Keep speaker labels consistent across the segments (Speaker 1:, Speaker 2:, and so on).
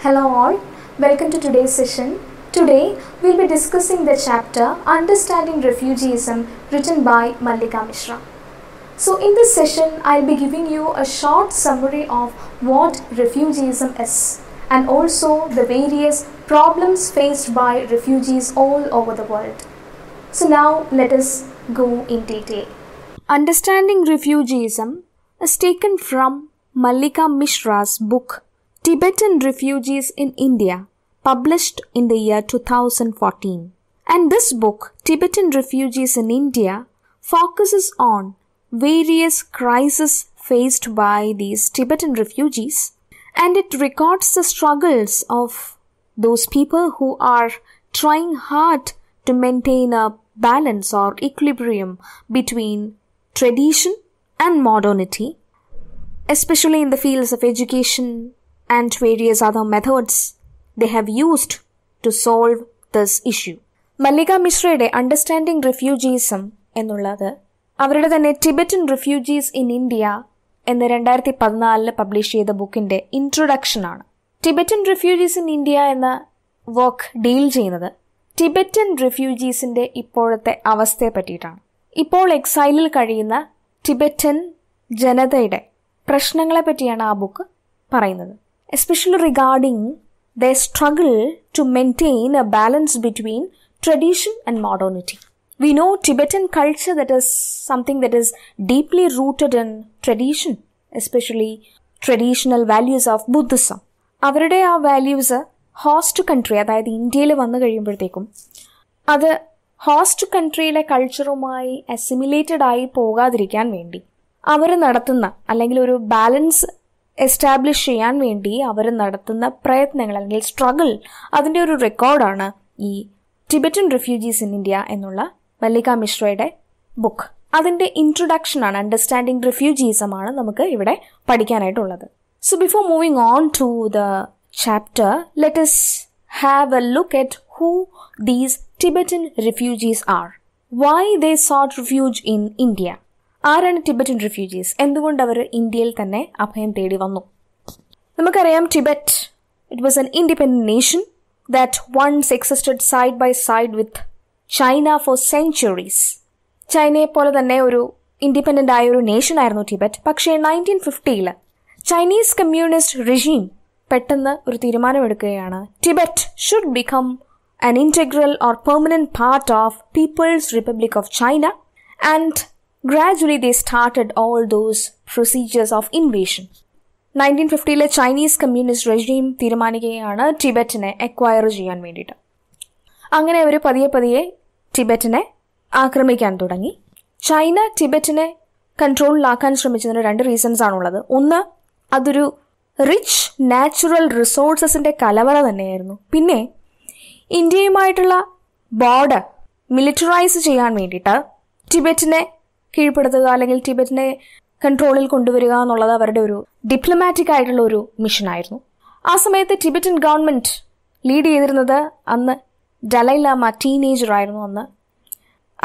Speaker 1: Hello all, welcome to today's session. Today we'll be discussing the chapter Understanding Refugeeism written by Mallika Mishra. So in this session I'll be giving you a short summary of what refugeeism is and also the various problems faced by refugees all over the world. So now let us go in detail. Understanding Refugeeism is taken from Mallika Mishra's book Tibetan Refugees in India, published in the year 2014. And this book, Tibetan Refugees in India, focuses on various crises faced by these Tibetan refugees and it records the struggles of those people who are trying hard to maintain a balance or equilibrium between tradition and modernity, especially in the fields of education, and various other methods they have used to solve this issue. Mallika മിശ്രയുടെ understanding refugeeism എന്നുള്ളത് അവരുടെ തന്നെ Tibetan refugees in India എന്ന രണ്ടായിരത്തി പതിനാലില് publish ചെയ്ത ബുക്കിന്റെ ഇൻട്രൊഡക്ഷനാണ് Tibetan refugees in India എന്ന വർക്ക് ഡീൽ ചെയ്യുന്നത് ടിബറ്റൻ റിഫ്യൂജീസിന്റെ ഇപ്പോഴത്തെ അവസ്ഥയെ പറ്റിയിട്ടാണ് ഇപ്പോൾ എക്സൈലിൽ കഴിയുന്ന ടിബറ്റൻ ജനതയുടെ പ്രശ്നങ്ങളെ പറ്റിയാണ് ആ ബുക്ക് പറയുന്നത് especially regarding their struggle to maintain a balance between tradition and modernity. We know Tibetan culture that is something that is deeply rooted in tradition, especially traditional values of Buddhism. അവരുടെ ആ values host country അതായത് ഇന്ത്യയിൽ വന്നു കഴിയുമ്പോഴത്തേക്കും അത് host കൺട്രിയിലെ കൾച്ചറുമായി അസിമിലേറ്റഡ് ആയി പോകാതിരിക്കാൻ വേണ്ടി അവർ നടത്തുന്ന അല്ലെങ്കിൽ ഒരു ബാലൻസ് എസ്റ്റാബ്ലിഷ് ചെയ്യാൻ വേണ്ടി അവർ നടത്തുന്ന പ്രയത്നങ്ങൾ അല്ലെങ്കിൽ സ്ട്രഗിൾ അതിൻ്റെ ഒരു റെക്കോർഡാണ് ഈ ടിബറ്റൻ റിഫ്യൂജീസ് ഇൻ ഇന്ത്യ എന്നുള്ള മല്ലിക മിശ്രയുടെ ബുക്ക് അതിൻ്റെ ഇൻട്രൊഡക്ഷനാണ് അണ്ടർസ്റ്റാൻഡിങ് റിഫ്യൂജീസമാണ് നമുക്ക് ഇവിടെ പഠിക്കാനായിട്ടുള്ളത് so before moving on to the chapter let's have a look at who these Tibetan refugees are why they sought refuge in India ആരാണ് ടിബറ്റൻ റിഫ്യൂജീസ് എന്തുകൊണ്ട് അവർ ഇന്ത്യയിൽ തന്നെ അഭയം തേടി വന്നു നമുക്കറിയാം Tibet it was an independent nation that once existed side by side with China for centuries ചൈനയെ പോലെ തന്നെ ഒരു ഇൻഡിപെൻഡന്റ് ആയ ഒരു നേഷൻ ആയിരുന്നു ടിബറ്റ് പക്ഷേ നയൻറ്റീൻ ഫിഫ്റ്റിയിൽ ചൈനീസ് കമ്മ്യൂണിസ്റ്റ് റിജീം പെട്ടെന്ന് ഒരു തീരുമാനമെടുക്കുകയാണ് Tibet should become an integral or permanent part of People's Republic of China and Gradually, they started all those procedures of invasion. Nineteen ഫിഫ്റ്റിയിലെ ചൈനീസ് കമ്മ്യൂണിസ്റ്റ് റെജീം തീരുമാനിക്കുകയാണ് ടിബറ്റിനെ acquire ചെയ്യാൻ വേണ്ടിയിട്ട് അങ്ങനെ അവർ പതിയെ പതിയെ ടിബറ്റിനെ ആക്രമിക്കാൻ തുടങ്ങി ചൈന ടിബറ്റിനെ കൺട്രോളിലാക്കാൻ ശ്രമിച്ചതിന് രണ്ട് റീസൺസ് ആണുള്ളത് ഒന്ന് അതൊരു റിച്ച് നാച്ചുറൽ റിസോഴ്സസിൻ്റെ കലവറ തന്നെയായിരുന്നു പിന്നെ ഇന്ത്യയുമായിട്ടുള്ള ബോർഡർ മിലിറ്ററൈസ് ചെയ്യാൻ വേണ്ടിയിട്ട് ടിബറ്റിനെ കീഴ്പ്പെടുത്തുക അല്ലെങ്കിൽ ടിബറ്റിനെ കൺട്രോളിൽ കൊണ്ടുവരിക എന്നുള്ളത് അവരുടെ ഒരു ഡിപ്ലോമാറ്റിക് ആയിട്ടുള്ള ഒരു മിഷനായിരുന്നു ആ സമയത്ത് ടിബറ്റൻ ഗവൺമെന്റ് ലീഡ് ചെയ്തിരുന്നത് അന്ന് ഡലൈലാമ ടീനേജറായിരുന്നു അന്ന്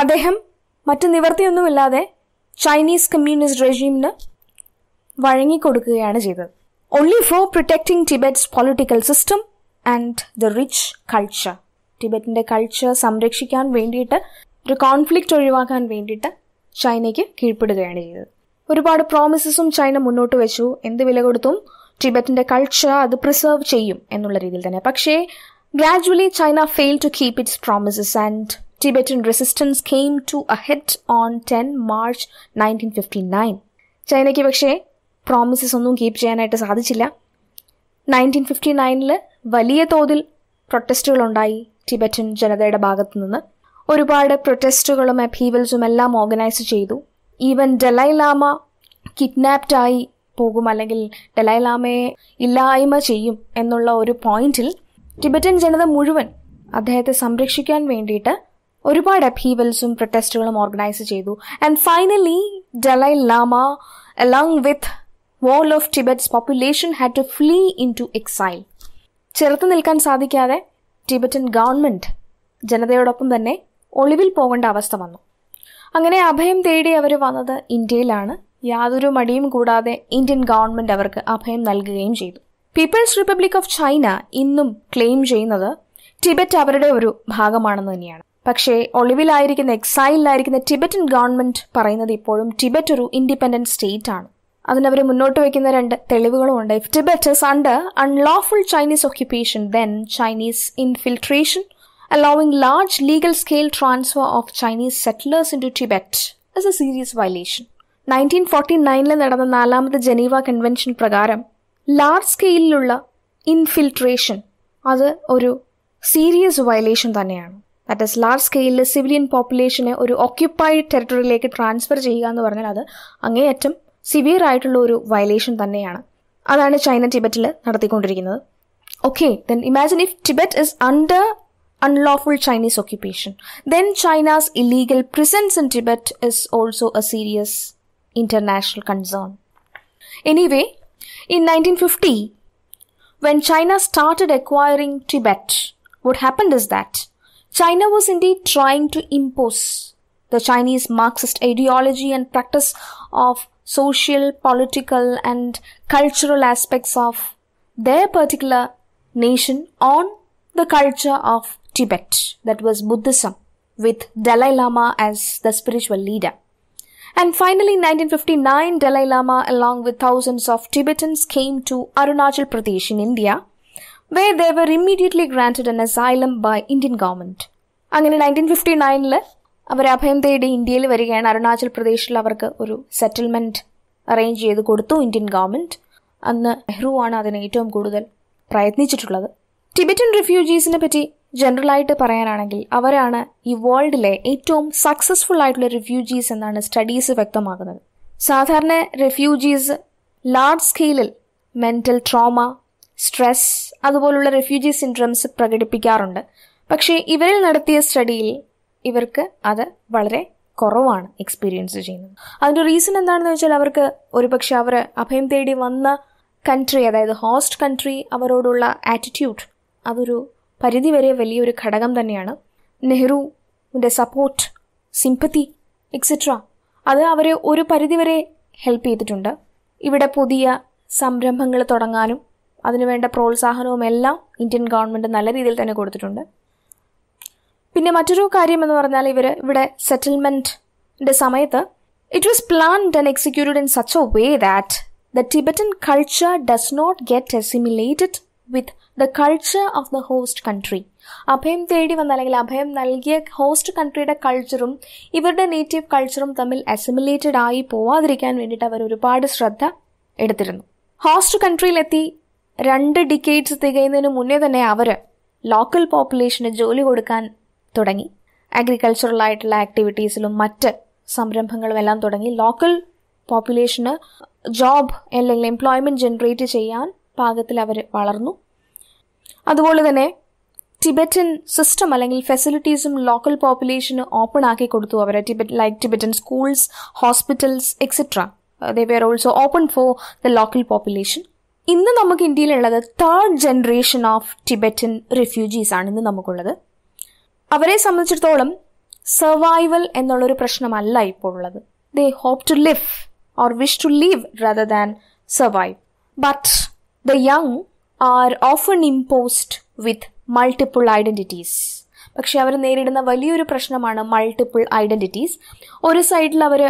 Speaker 1: അദ്ദേഹം മറ്റു നിവർത്തിയൊന്നുമില്ലാതെ ചൈനീസ് കമ്മ്യൂണിസ്റ്റ് റെജീമിന് വഴങ്ങിക്കൊടുക്കുകയാണ് ചെയ്തത് only for protecting Tibet's political system and the rich culture ടിബറ്റിന്റെ കൾച്ചർ സംരക്ഷിക്കാൻ വേണ്ടിയിട്ട് ഒരു കോൺഫ്ലിക്റ്റ് ഒഴിവാക്കാൻ വേണ്ടിയിട്ട് ചൈനയ്ക്ക് കീഴ്പ്പെടുകയാണ് ചെയ്തത് ഒരുപാട് പ്രോമിസസും ചൈന മുന്നോട്ട് വെച്ചു എന്ത് വില കൊടുത്തും ടിബറ്റിന്റെ കൾച്ചർ അത് പ്രിസർവ് ചെയ്യും എന്നുള്ള രീതിയിൽ തന്നെ പക്ഷേ gradually China fail to keep its promises and Tibetan resistance came to a head on ten March nineteen fifty nine ചൈനയ്ക്ക് പക്ഷേ പ്രോമിസസ് ഒന്നും കീപ്പ് ചെയ്യാനായിട്ട് സാധിച്ചില്ല നയൻറ്റീൻ ഫിഫ്റ്റി നയനിൽ വലിയ തോതിൽ ഉണ്ടായി ടിബറ്റൻ ജനതയുടെ ഭാഗത്തു നിന്ന് ഒരുപാട് പ്രൊട്ടസ്റ്റുകളും അഭീവൽസും എല്ലാം ഓർഗനൈസ് ചെയ്തു ഈവൻ ഡലൈ ലാമ കിഡ്നാപ്റ്റായി പോകും അല്ലെങ്കിൽ ഡലൈ ലാമയെ ഇല്ലായ്മ ചെയ്യും എന്നുള്ള ഒരു പോയിന്റിൽ ടിബറ്റൻ ജനത മുഴുവൻ അദ്ദേഹത്തെ സംരക്ഷിക്കാൻ വേണ്ടിയിട്ട് ഒരുപാട് അഭീവൽസും പ്രൊട്ടസ്റ്റുകളും ഓർഗനൈസ് ചെയ്തു and finally Dalai Lama along with whole of Tibet's population had to flee into exile ചെറുത്തു നിൽക്കാൻ സാധിക്കാതെ ടിബറ്റൻ ഗവൺമെന്റ് ജനതയോടൊപ്പം തന്നെ ഒളിവിൽ പോകേണ്ട അവസ്ഥ വന്നു അങ്ങനെ അഭയം തേടി അവർ വന്നത് ഇന്ത്യയിലാണ് യാതൊരു മടിയും കൂടാതെ ഇന്ത്യൻ ഗവൺമെന്റ് അവർക്ക് അഭയം നൽകുകയും ചെയ്തു പീപ്പിൾസ് റിപ്പബ്ലിക് ഓഫ് ചൈന ഇന്നും ക്ലെയിം ചെയ്യുന്നത് ടിബറ്റ് അവരുടെ ഒരു ഭാഗമാണെന്ന് തന്നെയാണ് പക്ഷേ ഒളിവിലായിരിക്കുന്ന എക്സൈലിലായിരിക്കുന്ന ടിബറ്റൻ ഗവൺമെന്റ് പറയുന്നത് ഇപ്പോഴും ടിബറ്റ് ഒരു ഇൻഡിപെൻഡന്റ് സ്റ്റേറ്റ് ആണ് അതിനവർ മുന്നോട്ട് വയ്ക്കുന്ന രണ്ട് തെളിവുകളുമുണ്ട് if Tibet is under unlawful Chinese occupation then Chinese infiltration allowing large legal scale transfer of Chinese settlers into Tibet as a serious violation. Nineteen forty നയനിൽ നടന്ന നാലാമത് ജനീവ കൺവെൻഷൻ പ്രകാരം ലാർജ് സ്കെയിലിലുള്ള ഇൻഫിൽട്രേഷൻ അത് ഒരു സീരിയസ് വയലേഷൻ തന്നെയാണ് that is large സ്കെയിലിൽ civilian പോപ്പുലേഷനെ ഒരു ഓക്യുപ്പൈഡ് ടെറിട്ടറിയിലേക്ക് ട്രാൻസ്ഫർ ചെയ്യുക എന്ന് പറഞ്ഞാൽ അത് അങ്ങേയറ്റം സിവിയർ ആയിട്ടുള്ള ഒരു വയലേഷൻ തന്നെയാണ് അതാണ് ചൈന ടിബറ്റിൽ നടത്തിക്കൊണ്ടിരിക്കുന്നത് okay then imagine if Tibet is under unlawful Chinese occupation. Then China's illegal presence in Tibet is also a serious international concern. Anyway, in 1950, when China started acquiring Tibet, what happened is that China was indeed trying to impose the Chinese Marxist ideology and practice of social, political, and cultural aspects of their particular nation on the culture of Tibet, that was Buddhism, with Dalai Lama as the spiritual leader. And finally, in 1959, Dalai Lama, along with thousands of Tibetans, came to Arunachal Pradesh in India, where they were immediately granted an asylum by Indian government. And in 1959, നയനിൽ അവർ അഭയം തേടി ഇന്ത്യയിൽ വരികയാണ് അരുണാചൽ പ്രദേശിൽ അവർക്ക് ഒരു settlement arrange ചെയ്ത് കൊടുത്തു ഇന്ത്യൻ ഗവൺമെൻറ് അന്ന് നെഹ്റുവാണ് അതിന് ഏറ്റവും കൂടുതൽ പ്രയത്നിച്ചിട്ടുള്ളത് ടിബറ്റൻ റെഫ്യൂജീസിനെ പറ്റി ജനറൽ ആയിട്ട് പറയാനാണെങ്കിൽ അവരാണ് ഈ വേൾഡിലെ ഏറ്റവും സക്സസ്ഫുൾ ആയിട്ടുള്ള റിഫ്യൂജീസ് എന്നാണ് സ്റ്റഡീസ് വ്യക്തമാക്കുന്നത് സാധാരണ റെഫ്യൂജീസ് ലാർജ് സ്കെയിലിൽ മെന്റൽ ട്രോമ സ്ട്രെസ് അതുപോലുള്ള റെഫ്യൂജി സിൻഡ്രംസ് പ്രകടിപ്പിക്കാറുണ്ട് പക്ഷേ ഇവരിൽ നടത്തിയ സ്റ്റഡിയിൽ ഇവർക്ക് അത് വളരെ കുറവാണ് എക്സ്പീരിയൻസ് ചെയ്യുന്നത് അതിൻ്റെ റീസൺ എന്താണെന്ന് വെച്ചാൽ അവർക്ക് ഒരുപക്ഷെ അവർ അഭയം തേടി വന്ന കൺട്രി അതായത് ഹോസ്റ്റ് കൺട്രി അവരോടുള്ള ആറ്റിറ്റ്യൂഡ് അതൊരു പരിധിവരെ വലിയൊരു ഘടകം തന്നെയാണ് നെഹ്റുവിൻ്റെ സപ്പോർട്ട് സിമ്പത്തി എക്സെട്ര അത് അവരെ ഒരു പരിധിവരെ ഹെൽപ്പ് ചെയ്തിട്ടുണ്ട് ഇവിടെ പുതിയ സംരംഭങ്ങൾ തുടങ്ങാനും അതിനുവേണ്ട പ്രോത്സാഹനവും എല്ലാം ഇന്ത്യൻ ഗവൺമെൻറ് നല്ല രീതിയിൽ തന്നെ കൊടുത്തിട്ടുണ്ട് പിന്നെ മറ്റൊരു കാര്യം എന്ന് പറഞ്ഞാൽ ഇവർ ഇവിടെ സെറ്റിൽമെൻറ്റിൻ്റെ സമയത്ത് it was planned and executed in such a way that the Tibetan culture does not get assimilated with the culture of the host country അഭയം തേടി വന്ന അല്ലെങ്കിൽ അഭയം നൽകിയ ഹോസ്റ്റ് കൺട്രിയുടെ കൾച്ചറും ഇവരുടെ നേറ്റീവ് കൾച്ചറും തമ്മിൽ അസിമുലേറ്റഡ് ആയി പോവാതിരിക്കാൻ വേണ്ടിയിട്ട് അവർ ഒരുപാട് ശ്രദ്ധ എടുത്തിരുന്നു ഹോസ്റ്റ് കൺട്രിയിലെത്തി രണ്ട് ഡിക്കേറ്റ്സ് തികയുന്നതിന് മുന്നേ തന്നെ അവർ ലോക്കൽ പോപ്പുലേഷന് ജോലി കൊടുക്കാൻ തുടങ്ങി അഗ്രികൾച്ചറൽ ആയിട്ടുള്ള ആക്ടിവിറ്റീസിലും മറ്റ് സംരംഭങ്ങളും എല്ലാം തുടങ്ങി ലോക്കൽ പോപ്പുലേഷന് ജോബ് അല്ലെങ്കിൽ എംപ്ലോയ്മെന്റ് ജനറേറ്റ് ചെയ്യാൻ പാകത്തിൽ അവർ വളർന്നു അതുപോലെ തന്നെ ടിബറ്റൻ സിസ്റ്റം അല്ലെങ്കിൽ ഫെസിലിറ്റീസും ലോക്കൽ പോപ്പുലേഷന് ഓപ്പൺ ആക്കി കൊടുത്തു അവരെ Tibet like Tibetan schools hospitals etcetera they were also open for the local population ഇന്ന് നമുക്ക് ഇന്ത്യയിലുള്ളത് third generation of Tibetan refugees ആണ് ഇന്ന് നമുക്കുള്ളത് അവരെ സംബന്ധിച്ചിടത്തോളം സർവൈവൽ എന്നുള്ളൊരു പ്രശ്നമല്ല ഇപ്പോൾ ഉള്ളത് they hope to live or wish to leave rather than survive but the young are often imposed with multiple identities പക്ഷെ അവർ നേരിടുന്ന വലിയൊരു പ്രശ്നമാണ് മൾട്ടിപ്പിൾ ഐഡൻറ്റിറ്റീസ് ഒരു സൈഡിൽ അവർ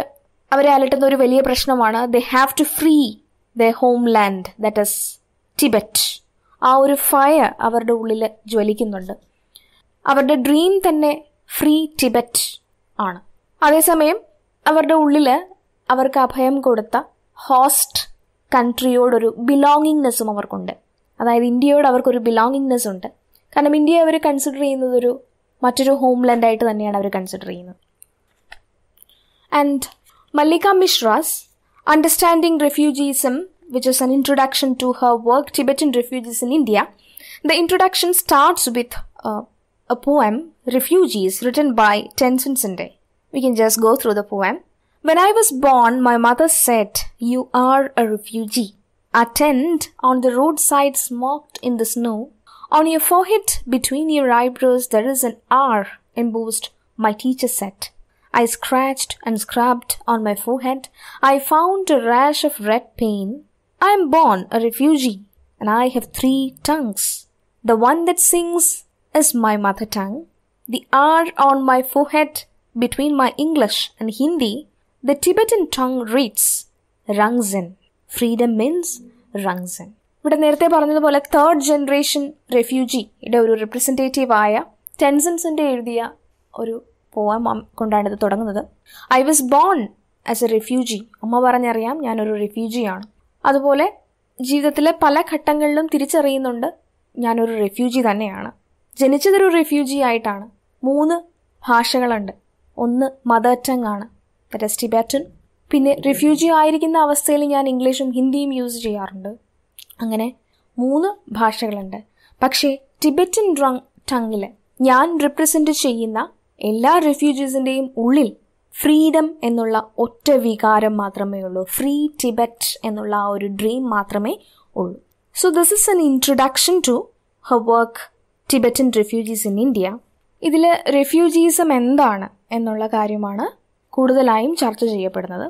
Speaker 1: അവരെ അലട്ടുന്ന ഒരു വലിയ പ്രശ്നമാണ് they have to free the homeland that is Tibet ആ ഒരു ഫയർ അവരുടെ ഉള്ളിൽ ജ്വലിക്കുന്നുണ്ട് അവരുടെ ഡ്രീം തന്നെ ഫ്രീ ടിബറ്റ് ആണ് അതേസമയം അവരുടെ ഉള്ളിൽ അവർക്ക് അഭയം കൊടുത്ത ഹോസ്റ്റ് കൺട്രിയോടൊരു ബിലോങ്ങിങ്നെസ്സും അവർക്കുണ്ട് അതായത് ഇന്ത്യയോട് അവർക്കൊരു ബിലോങ്ങിങ്നെസ് ഉണ്ട് കാരണം ഇന്ത്യയെ അവർ കൺസിഡർ ചെയ്യുന്നത് ഒരു മറ്റൊരു ഹോംലാൻഡായിട്ട് തന്നെയാണ് അവർ കൺസിഡർ ചെയ്യുന്നത് and Mallika Mishra's understanding refugeeism which is an introduction to her work Tibetan Refugees in India. The introduction starts with uh, a poem, Refugees, written by Tenzin Sinde. We can just go through the poem. When I was born, my mother said, You are a refugee. A tent on the roadside marked in the snow. On your forehead, between your eyebrows, there is an R embossed, my teacher said. I scratched and scrubbed on my forehead. I found a rash of red pain. I am born a refugee and I have three tongues. The one that sings is my mother tongue. The R on my forehead between my English and Hindi, the Tibetan tongue reads Rangzin. Freedom means rangzen ഇവിടെ നേരത്തെ പറഞ്ഞതുപോലെ third generation റെഫ്യൂജിയുടെ ഒരു ആയ ടെൻസൻസിൻ്റെ എഴുതിയ ഒരു പോവാം കൊണ്ടാണ് ഇത് തുടങ്ങുന്നത് I was born as a refugee അമ്മ പറഞ്ഞറിയാം ഞാനൊരു റെഫ്യൂജിയാണ് അതുപോലെ ജീവിതത്തിലെ പല ഘട്ടങ്ങളിലും തിരിച്ചറിയുന്നുണ്ട് ഞാനൊരു റെഫ്യൂജി തന്നെയാണ് ജനിച്ചതൊരു റെഫ്യൂജി ആയിട്ടാണ് മൂന്ന് ഭാഷകളുണ്ട് ഒന്ന് മദർ ടങ് ആണ് ദറ്റ് പിന്നെ റിഫ്യൂജി ആയിരിക്കുന്ന അവസ്ഥയിൽ ഞാൻ ഇംഗ്ലീഷും ഹിന്ദിയും യൂസ് ചെയ്യാറുണ്ട് അങ്ങനെ മൂന്ന് ഭാഷകളുണ്ട് പക്ഷേ ടിബറ്റൻ ഡ്രങ് ടങ്ങിൽ ഞാൻ റിപ്രസെൻ്റ് ചെയ്യുന്ന എല്ലാ റിഫ്യൂജീസിൻ്റെയും ഉള്ളിൽ ഫ്രീഡം എന്നുള്ള ഒറ്റ വികാരം മാത്രമേ ഉള്ളൂ ഫ്രീ ടിബറ്റ് എന്നുള്ള ആ ഒരു ഡ്രീം മാത്രമേ ഉള്ളൂ so this is an introduction to her work Tibetan refugees in India ഇതിൽ റിഫ്യൂജീസം എന്താണ് എന്നുള്ള കാര്യമാണ് കൂടുതലായും ചർച്ച ചെയ്യപ്പെടുന്നത്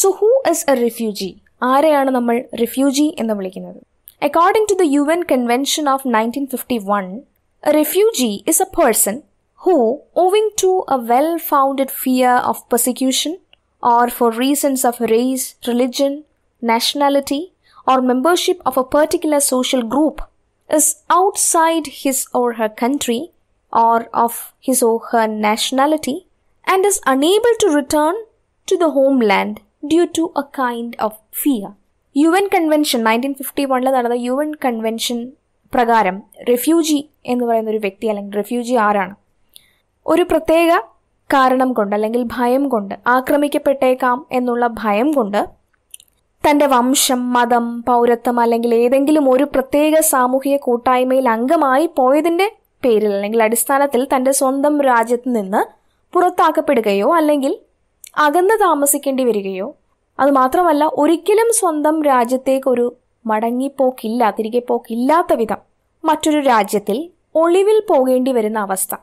Speaker 1: so who is a refugee ആരെയാണ് നമ്മൾ റിഫ്യൂജി എന്ന് വിളിക്കുന്നത് according to the U N convention of nineteen fifty one refugee a a person who owing to a well founded fear of persecution or for reasons of race, religion, nationality, or membership of a particular social group is outside his or her country or of his or her nationality and is unable to return to the homeland due to a kind of fear U N convention nineteen fifty വണ്ണിൽ നടന്ന U N convention പ്രകാരം refugee എന്ന് പറയുന്ന ഒരു വ്യക്തി അല്ലെങ്കിൽ refugee ആരാണ് ഒരു പ്രത്യേക കാരണം കൊണ്ട് അല്ലെങ്കിൽ ഭയം കൊണ്ട് ആക്രമിക്കപ്പെട്ടേക്കാം എന്നുള്ള ഭയം കൊണ്ട് തൻ്റെ വംശം മതം പൗരത്വം അല്ലെങ്കിൽ ഏതെങ്കിലും ഒരു പ്രത്യേക സാമൂഹിക കൂട്ടായ്മയിൽ അംഗമായി പോയതിൻ്റെ പേരിൽ അല്ലെങ്കിൽ അടിസ്ഥാനത്തിൽ തൻ്റെ സ്വന്തം രാജ്യത്ത് നിന്ന് പുറത്താക്കപ്പെടുകയോ അല്ലെങ്കിൽ അകന്ന് താമസിക്കേണ്ടി വരികയോ അതുമാത്രമല്ല ഒരിക്കലും സ്വന്തം രാജ്യത്തേക്കൊരു മടങ്ങിപ്പോക്കില്ല തിരികെ പോക്കില്ലാത്ത വിധം മറ്റൊരു രാജ്യത്തിൽ ഒളിവിൽ പോകേണ്ടി വരുന്ന അവസ്ഥ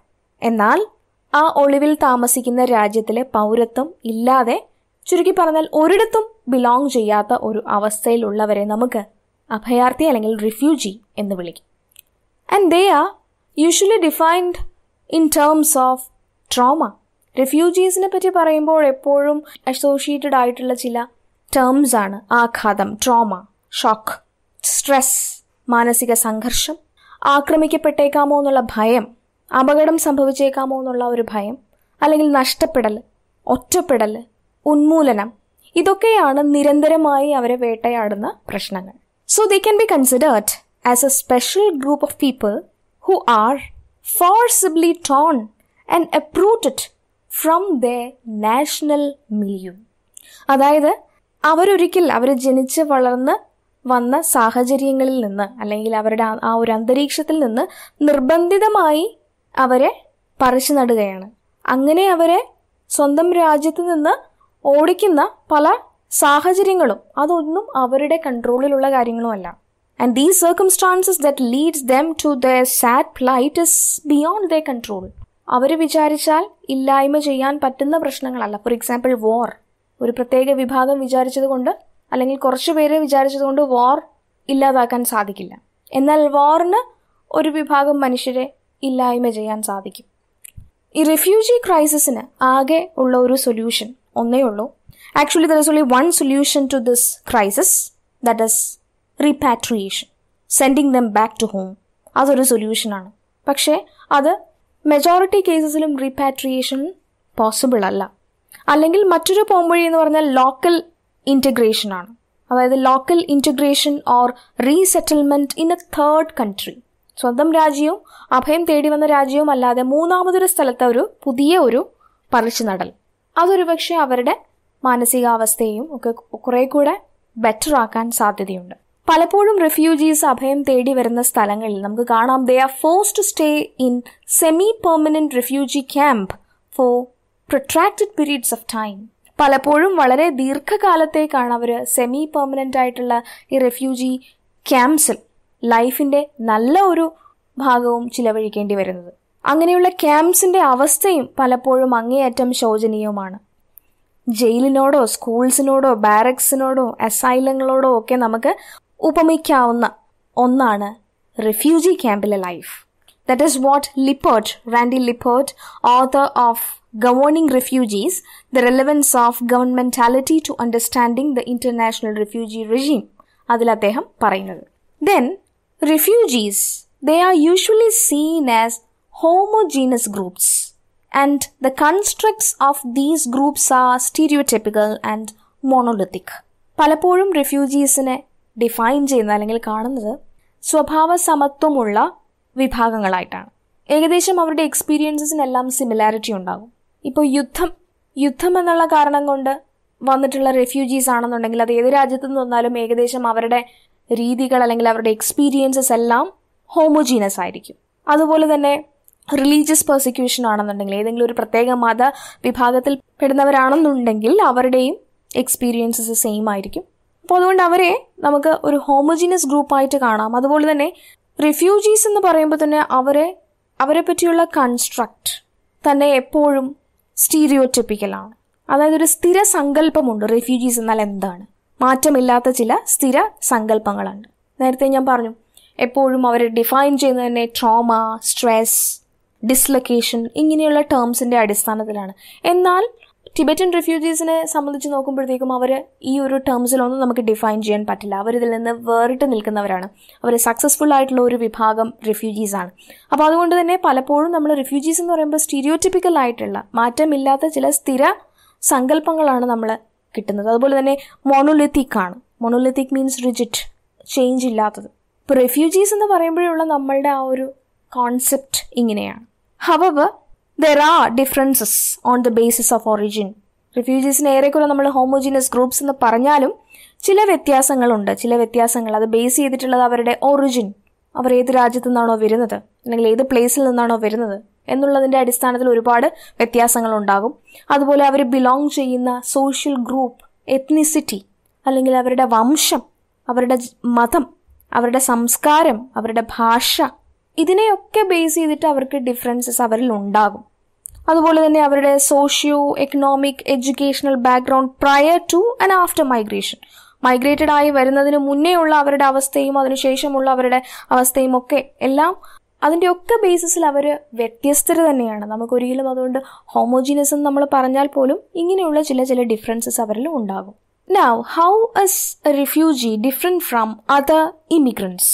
Speaker 1: എന്നാൽ ആ ഒളിവിൽ താമസിക്കുന്ന രാജ്യത്തിലെ പൗരത്വം ഇല്ലാതെ ചുരുക്കി പറഞ്ഞാൽ ഒരിടത്തും ബിലോങ് ചെയ്യാത്ത ഒരു അവസ്ഥയിലുള്ളവരെ നമുക്ക് അഭയാർത്ഥി അല്ലെങ്കിൽ റിഫ്യൂജി എന്ന് വിളിക്കും and they are usually defined in terms of trauma റെഫ്യൂജീസിനെ പറ്റി പറയുമ്പോൾ എപ്പോഴും അസോഷിയേറ്റഡ് ആയിട്ടുള്ള ചില ടേംസ് ആണ് ആഘാതം ട്രോമ ഷോക്ക് സ്ട്രെസ് മാനസിക സംഘർഷം ആക്രമിക്കപ്പെട്ടേക്കാമോ എന്നുള്ള ഭയം അപകടം സംഭവിച്ചേക്കാമോ എന്നുള്ള ഒരു ഭയം അല്ലെങ്കിൽ നഷ്ടപ്പെടൽ ഒറ്റപ്പെടൽ ഉന്മൂലനം ഇതൊക്കെയാണ് നിരന്തരമായി അവരെ വേട്ടയാടുന്ന പ്രശ്നങ്ങൾ so they can be considered as a special group of people who are forcibly torn and uprooted from the national മിലിയും അതായത് അവരൊരിക്കൽ അവർ ജനിച്ച് വളർന്ന് വന്ന സാഹചര്യങ്ങളിൽ നിന്ന് അല്ലെങ്കിൽ അവരുടെ ആ ഒരു അന്തരീക്ഷത്തിൽ നിന്ന് നിർബന്ധിതമായി അവരെ പറിച്ചു നടുകയാണ് അങ്ങനെ അവരെ സ്വന്തം രാജ്യത്ത് നിന്ന് ഓടിക്കുന്ന പല സാഹചര്യങ്ങളും അതൊന്നും അവരുടെ കൺട്രോളിലുള്ള കാര്യങ്ങളുമല്ല and these circumstances that leads them to the sad flight is beyond the control അവർ വിചാരിച്ചാൽ ഇല്ലായ്മ ചെയ്യാൻ പറ്റുന്ന പ്രശ്നങ്ങളല്ല ഫോർ എക്സാമ്പിൾ വോർ ഒരു പ്രത്യേക വിഭാഗം കൊണ്ട് അല്ലെങ്കിൽ കുറച്ച് പേര് കൊണ്ട് വാർ ഇല്ലാതാക്കാൻ സാധിക്കില്ല എന്നാൽ വോറിന് ഒരു വിഭാഗം മനുഷ്യരെ ഇല്ലായ്മ ചെയ്യാൻ സാധിക്കും ഈ റെഫ്യൂജി ക്രൈസിസിന് ആകെ ഉള്ള ഒരു സൊല്യൂഷൻ ഒന്നേ ഉള്ളൂ actually there is only one solution to this crisis that is repatriation sending them back to home അതൊരു സൊല്യൂഷനാണ് പക്ഷേ അത് മെജോറിറ്റി കേസസിലും റീപാട്രിയേഷൻ പോസിബിൾ അല്ല അല്ലെങ്കിൽ മറ്റൊരു പോംവഴി എന്ന് പറഞ്ഞാൽ ലോക്കൽ ഇൻറ്റഗ്രേഷൻ ആണ് അതായത് local integration or resettlement in a third country സ്വന്തം രാജ്യവും അഭയം തേടി വന്ന രാജ്യവും അല്ലാതെ മൂന്നാമതൊരു സ്ഥലത്തെ ഒരു പുതിയ ഒരു പറിച്ചു നടൽ അതൊരു പക്ഷേ അവരുടെ മാനസികാവസ്ഥയും ഒക്കെ കുറേ കൂടെ ബെറ്റർ ആക്കാൻ സാധ്യതയുണ്ട് പലപ്പോഴും റെഫ്യൂജീസ് അഭയം തേടി വരുന്ന സ്ഥലങ്ങളിൽ നമുക്ക് കാണാം they are force to stay in semi permanent refugee camp for protracted periods of time പലപ്പോഴും വളരെ ദീർഘകാലത്തേക്കാണ് അവർ സെമി പെർമനന്റ് ആയിട്ടുള്ള ഈ റെഫ്യൂജി ക്യാമ്പ്സിൽ ലൈഫിൻ്റെ നല്ല ഒരു ഭാഗവും ചിലവഴിക്കേണ്ടി വരുന്നത് അങ്ങനെയുള്ള ക്യാമ്പ്സിൻ്റെ അവസ്ഥയും പലപ്പോഴും അങ്ങേയറ്റം ശോചനീയവുമാണ് ജയിലിനോടോ സ്കൂൾസിനോടോ ബാരക്സിനോടോ അസൈലങ്ങളോടോ ഒക്കെ നമുക്ക് ഉപമിക്കാവുന്ന ഒന്നാണ് റെഫ്യൂജി ക്യാമ്പിലെ life that is what Lippert Randy Lippert author of governing refugees, the relevance of governmentality to understanding the international refugee regime. അതിൽ അദ്ദേഹം പറയുന്നത് then refugees they are usually seen as homogeneous groups and the constructs of these groups are stereotypical and monolithic പലപ്പോഴും റിഫ്യൂജീസിനെ define ചെയ്യുന്നത് അല്ലെങ്കിൽ കാണുന്നത് സ്വഭാവ സമത്വമുള്ള വിഭാഗങ്ങളായിട്ടാണ് ഏകദേശം അവരുടെ എക്സ്പീരിയൻസിനെല്ലാം സിമിലാരിറ്റി ഉണ്ടാകും ഇപ്പോൾ യുദ്ധം യുദ്ധം എന്നുള്ള കാരണം കൊണ്ട് വന്നിട്ടുള്ള റെഫ്യൂജീസ് ആണെന്നുണ്ടെങ്കിൽ അത് ഏത് രാജ്യത്തു നിന്ന് വന്നാലും ഏകദേശം അവരുടെ രീതികൾ അല്ലെങ്കിൽ അവരുടെ എക്സ്പീരിയൻസസ് എല്ലാം ഹോമോജീനസ് ആയിരിക്കും അതുപോലെ തന്നെ റിലീജിയസ് പെർസിക്യൂഷൻ ആണെന്നുണ്ടെങ്കിൽ ഏതെങ്കിലും ഒരു പ്രത്യേക മത വിഭാഗത്തിൽ പെടുന്നവരാണെന്നുണ്ടെങ്കിൽ അവരുടെയും എക്സ്പീരിയൻസസ് സെയിം ആയിരിക്കും അപ്പോൾ അതുകൊണ്ട് അവരെ നമുക്ക് ഒരു ഹോമോജീനിയസ് ഗ്രൂപ്പായിട്ട് കാണാം അതുപോലെ തന്നെ റിഫ്യൂജീസ് എന്ന് പറയുമ്പോൾ തന്നെ അവരെ അവരെ പറ്റിയുള്ള കൺസ്ട്രക്റ്റ് തന്നെ എപ്പോഴും സ്റ്റീരിയോറ്റിപ്പിക്കലാണ് അതായത് ഒരു സ്ഥിര സങ്കല്പമുണ്ട് റിഫ്യൂജീസ് എന്നാൽ എന്താണ് മാറ്റമില്ലാത്ത ചില സ്ഥിര സങ്കല്പങ്ങളുണ്ട് നേരത്തെ ഞാൻ പറഞ്ഞു എപ്പോഴും അവരെ ഡിഫൈൻ ചെയ്യുന്നത് തന്നെ ട്രോമ സ്ട്രെസ് ഡിസ്ലൊക്കേഷൻ ഇങ്ങനെയുള്ള ടേംസിൻ്റെ അടിസ്ഥാനത്തിലാണ് എന്നാൽ ടിബറ്റൻ റെഫ്യൂജീസിനെ സംബന്ധിച്ച് നോക്കുമ്പോഴത്തേക്കും അവർ ഈ ഒരു ടേംസിലൊന്നും നമുക്ക് ഡിഫൈൻ ചെയ്യാൻ പറ്റില്ല അവരിതിൽ നിന്ന് വേറിട്ട് നിൽക്കുന്നവരാണ് അവർ സക്സസ്ഫുൾ ആയിട്ടുള്ള ഒരു വിഭാഗം റെഫ്യൂജീസ് ആണ് അപ്പോൾ അതുകൊണ്ട് തന്നെ പലപ്പോഴും നമ്മൾ റെഫ്യൂജീസ് എന്ന് പറയുമ്പോൾ സ്റ്റീരിയോടിപ്പിക്കൽ ആയിട്ടുള്ള മാറ്റമില്ലാത്ത ചില സ്ഥിര സങ്കല്പങ്ങളാണ് നമ്മൾ കിട്ടുന്നത് അതുപോലെ തന്നെ മോണോലിത്തിക് ആണ് മോണോലിത്തിക് മീൻസ് റിജിറ്റ് ചേഞ്ച് ഇല്ലാത്തത് ഇപ്പോൾ റെഫ്യൂജീസ് എന്ന് പറയുമ്പോഴുള്ള നമ്മളുടെ ആ ഒരു കോൺസെപ്റ്റ് ഇങ്ങനെയാണ് however there are differences on the basis of origin റിഫ്യൂജീസിന് ഏറെക്കുറെ നമ്മൾ ഹോമോജീനസ് ഗ്രൂപ്പ്സ് എന്ന് പറഞ്ഞാലും ചില വ്യത്യാസങ്ങളുണ്ട് ചില വ്യത്യാസങ്ങൾ അത് ബേസ് ചെയ്തിട്ടുള്ളത് അവരുടെ ഒറിജിൻ അവർ ഏത് രാജ്യത്തു നിന്നാണോ വരുന്നത് അല്ലെങ്കിൽ ഏത് പ്ലേസിൽ നിന്നാണോ വരുന്നത് എന്നുള്ളതിൻ്റെ അടിസ്ഥാനത്തിൽ ഒരുപാട് വ്യത്യാസങ്ങൾ ഉണ്ടാകും അതുപോലെ അവർ ബിലോങ് ചെയ്യുന്ന സോഷ്യൽ ഗ്രൂപ്പ് എത്നിസിറ്റി അല്ലെങ്കിൽ അവരുടെ വംശം അവരുടെ മതം അവരുടെ സംസ്കാരം അവരുടെ ഭാഷ ഇതിനെയൊക്കെ ബേസ് ചെയ്തിട്ട് അവർക്ക് ഡിഫറൻസസ് അവരിൽ ഉണ്ടാകും അതുപോലെ തന്നെ അവരുടെ socio economic educational background prior to and after migration migrated ആയി വരുന്നതിന് മുന്നേയുള്ള അവരുടെ അവസ്ഥയും അതിനുശേഷമുള്ള അവരുടെ അവസ്ഥയും ഒക്കെ എല്ലാം അതിൻ്റെ ഒക്കെ ബേസിസിൽ അവർ വ്യത്യസ്തർ തന്നെയാണ് നമുക്കൊരിക്കലും അതുകൊണ്ട് ഹോമോജീനസ് നമ്മൾ പറഞ്ഞാൽ പോലും ഇങ്ങനെയുള്ള ചില ചില ഡിഫറൻസസ് അവരിൽ ഉണ്ടാകും now how is a refugee different from other immigrants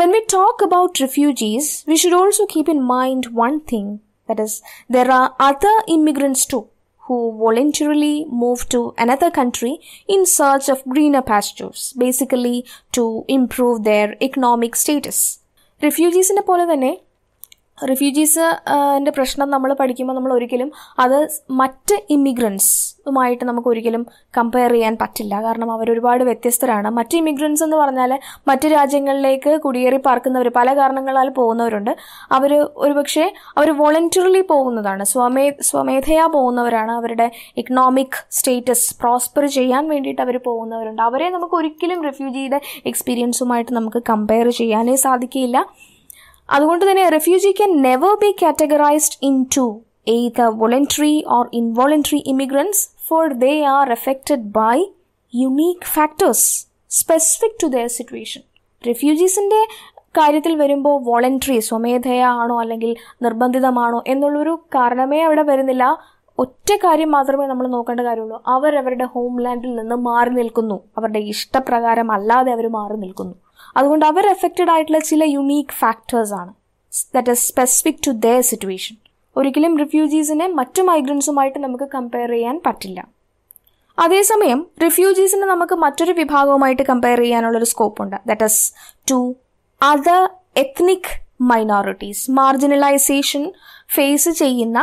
Speaker 1: when we talk about refugees we should also keep in mind one thing That is, there are other immigrants too who voluntarily move to another country in search of greener pastures, basically to improve their economic status. Refugees in Nepal തന്നെ റിഫ്യൂജീസിൻ്റെ പ്രശ്നം നമ്മൾ പഠിക്കുമ്പോൾ നമ്മൾ ഒരിക്കലും അത് മറ്റ് ഇമിഗ്രൻസുമായിട്ട് നമുക്ക് ഒരിക്കലും കമ്പയർ ചെയ്യാൻ പറ്റില്ല കാരണം അവരൊരുപാട് വ്യത്യസ്തരാണ് മറ്റ് ഇമിഗ്രൻസ് എന്ന് പറഞ്ഞാൽ മറ്റ് രാജ്യങ്ങളിലേക്ക് കുടിയേറി പാർക്കുന്നവർ പല കാരണങ്ങളാൽ പോകുന്നവരുണ്ട് അവർ ഒരുപക്ഷെ അവർ വോളണ്ടറിലി പോകുന്നതാണ് സ്വമേ സ്വമേധയാ പോകുന്നവരാണ് അവരുടെ ഇക്കണോമിക് സ്റ്റേറ്റസ് പ്രോസ്പർ ചെയ്യാൻ വേണ്ടിയിട്ട് അവർ പോകുന്നവരുണ്ട് അവരെ നമുക്ക് ഒരിക്കലും റിഫ്യൂജിയുടെ എക്സ്പീരിയൻസുമായിട്ട് നമുക്ക് കമ്പയർ ചെയ്യാനേ സാധിക്കില്ല അതുകൊണ്ട് തന്നെ refugee can never be categorised into either voluntary or involuntary immigrants, for they are affected by unique factors specific to their situation. റെഫ്യൂജീസിൻ്റെ കാര്യത്തിൽ വരുമ്പോൾ വോളണ്ടറി സ്വമേധയാണോ അല്ലെങ്കിൽ നിർബന്ധിതമാണോ എന്നുള്ളൊരു കാരണമേ അവിടെ വരുന്നില്ല ഒറ്റ കാര്യം മാത്രമേ നമ്മൾ നോക്കേണ്ട കാര്യമുള്ളൂ അവർ അവരുടെ ഹോംലാൻഡിൽ നിന്ന് മാറി നിൽക്കുന്നു അവരുടെ ഇഷ്ടപ്രകാരം അല്ലാതെ അവർ മാറി നിൽക്കുന്നു അതുകൊണ്ട് അവർ എഫക്റ്റഡ് ആയിട്ടുള്ള ചില യുണീക്ക് ആണ് that is specific to the situation ഒരിക്കലും റിഫ്യൂജീസിനെ മറ്റു മൈഗ്രൻസുമായിട്ട് നമുക്ക് കമ്പയർ ചെയ്യാൻ പറ്റില്ല അതേസമയം റിഫ്യൂജീസിനെ നമുക്ക് മറ്റൊരു വിഭാഗവുമായിട്ട് കമ്പയർ ചെയ്യാനുള്ളൊരു ഉണ്ട് that is to other ethnic minorities marginalisation face ചെയ്യുന്ന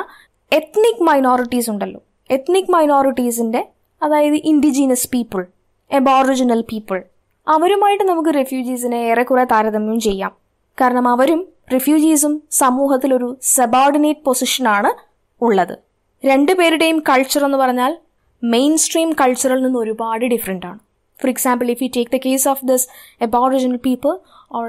Speaker 1: എത്നിക് മൈനോറിറ്റീസ് ഉണ്ടല്ലോ എത്നിക് മൈനോറിറ്റീസിൻ്റെ അതായത് ഇൻഡിജീനസ് പീപ്പിൾ എബോറിജിനൽ പീപ്പിൾ അവരുമായിട്ട് നമുക്ക് റെഫ്യൂജീസിനെ ഏറെക്കുറെ താരതമ്യം ചെയ്യാം കാരണം അവരും റിഫ്യൂജീസും സമൂഹത്തിലൊരു സബോർഡിനേറ്റ് പൊസിഷനാണ് ഉള്ളത് രണ്ടുപേരുടെയും കൾച്ചർ എന്ന് പറഞ്ഞാൽ മെയിൻ സ്ട്രീം കൾച്ചറിൽ നിന്ന് ഒരുപാട് ഡിഫറെൻ്റ് ആണ് for example if you take the case of this aboriginal people or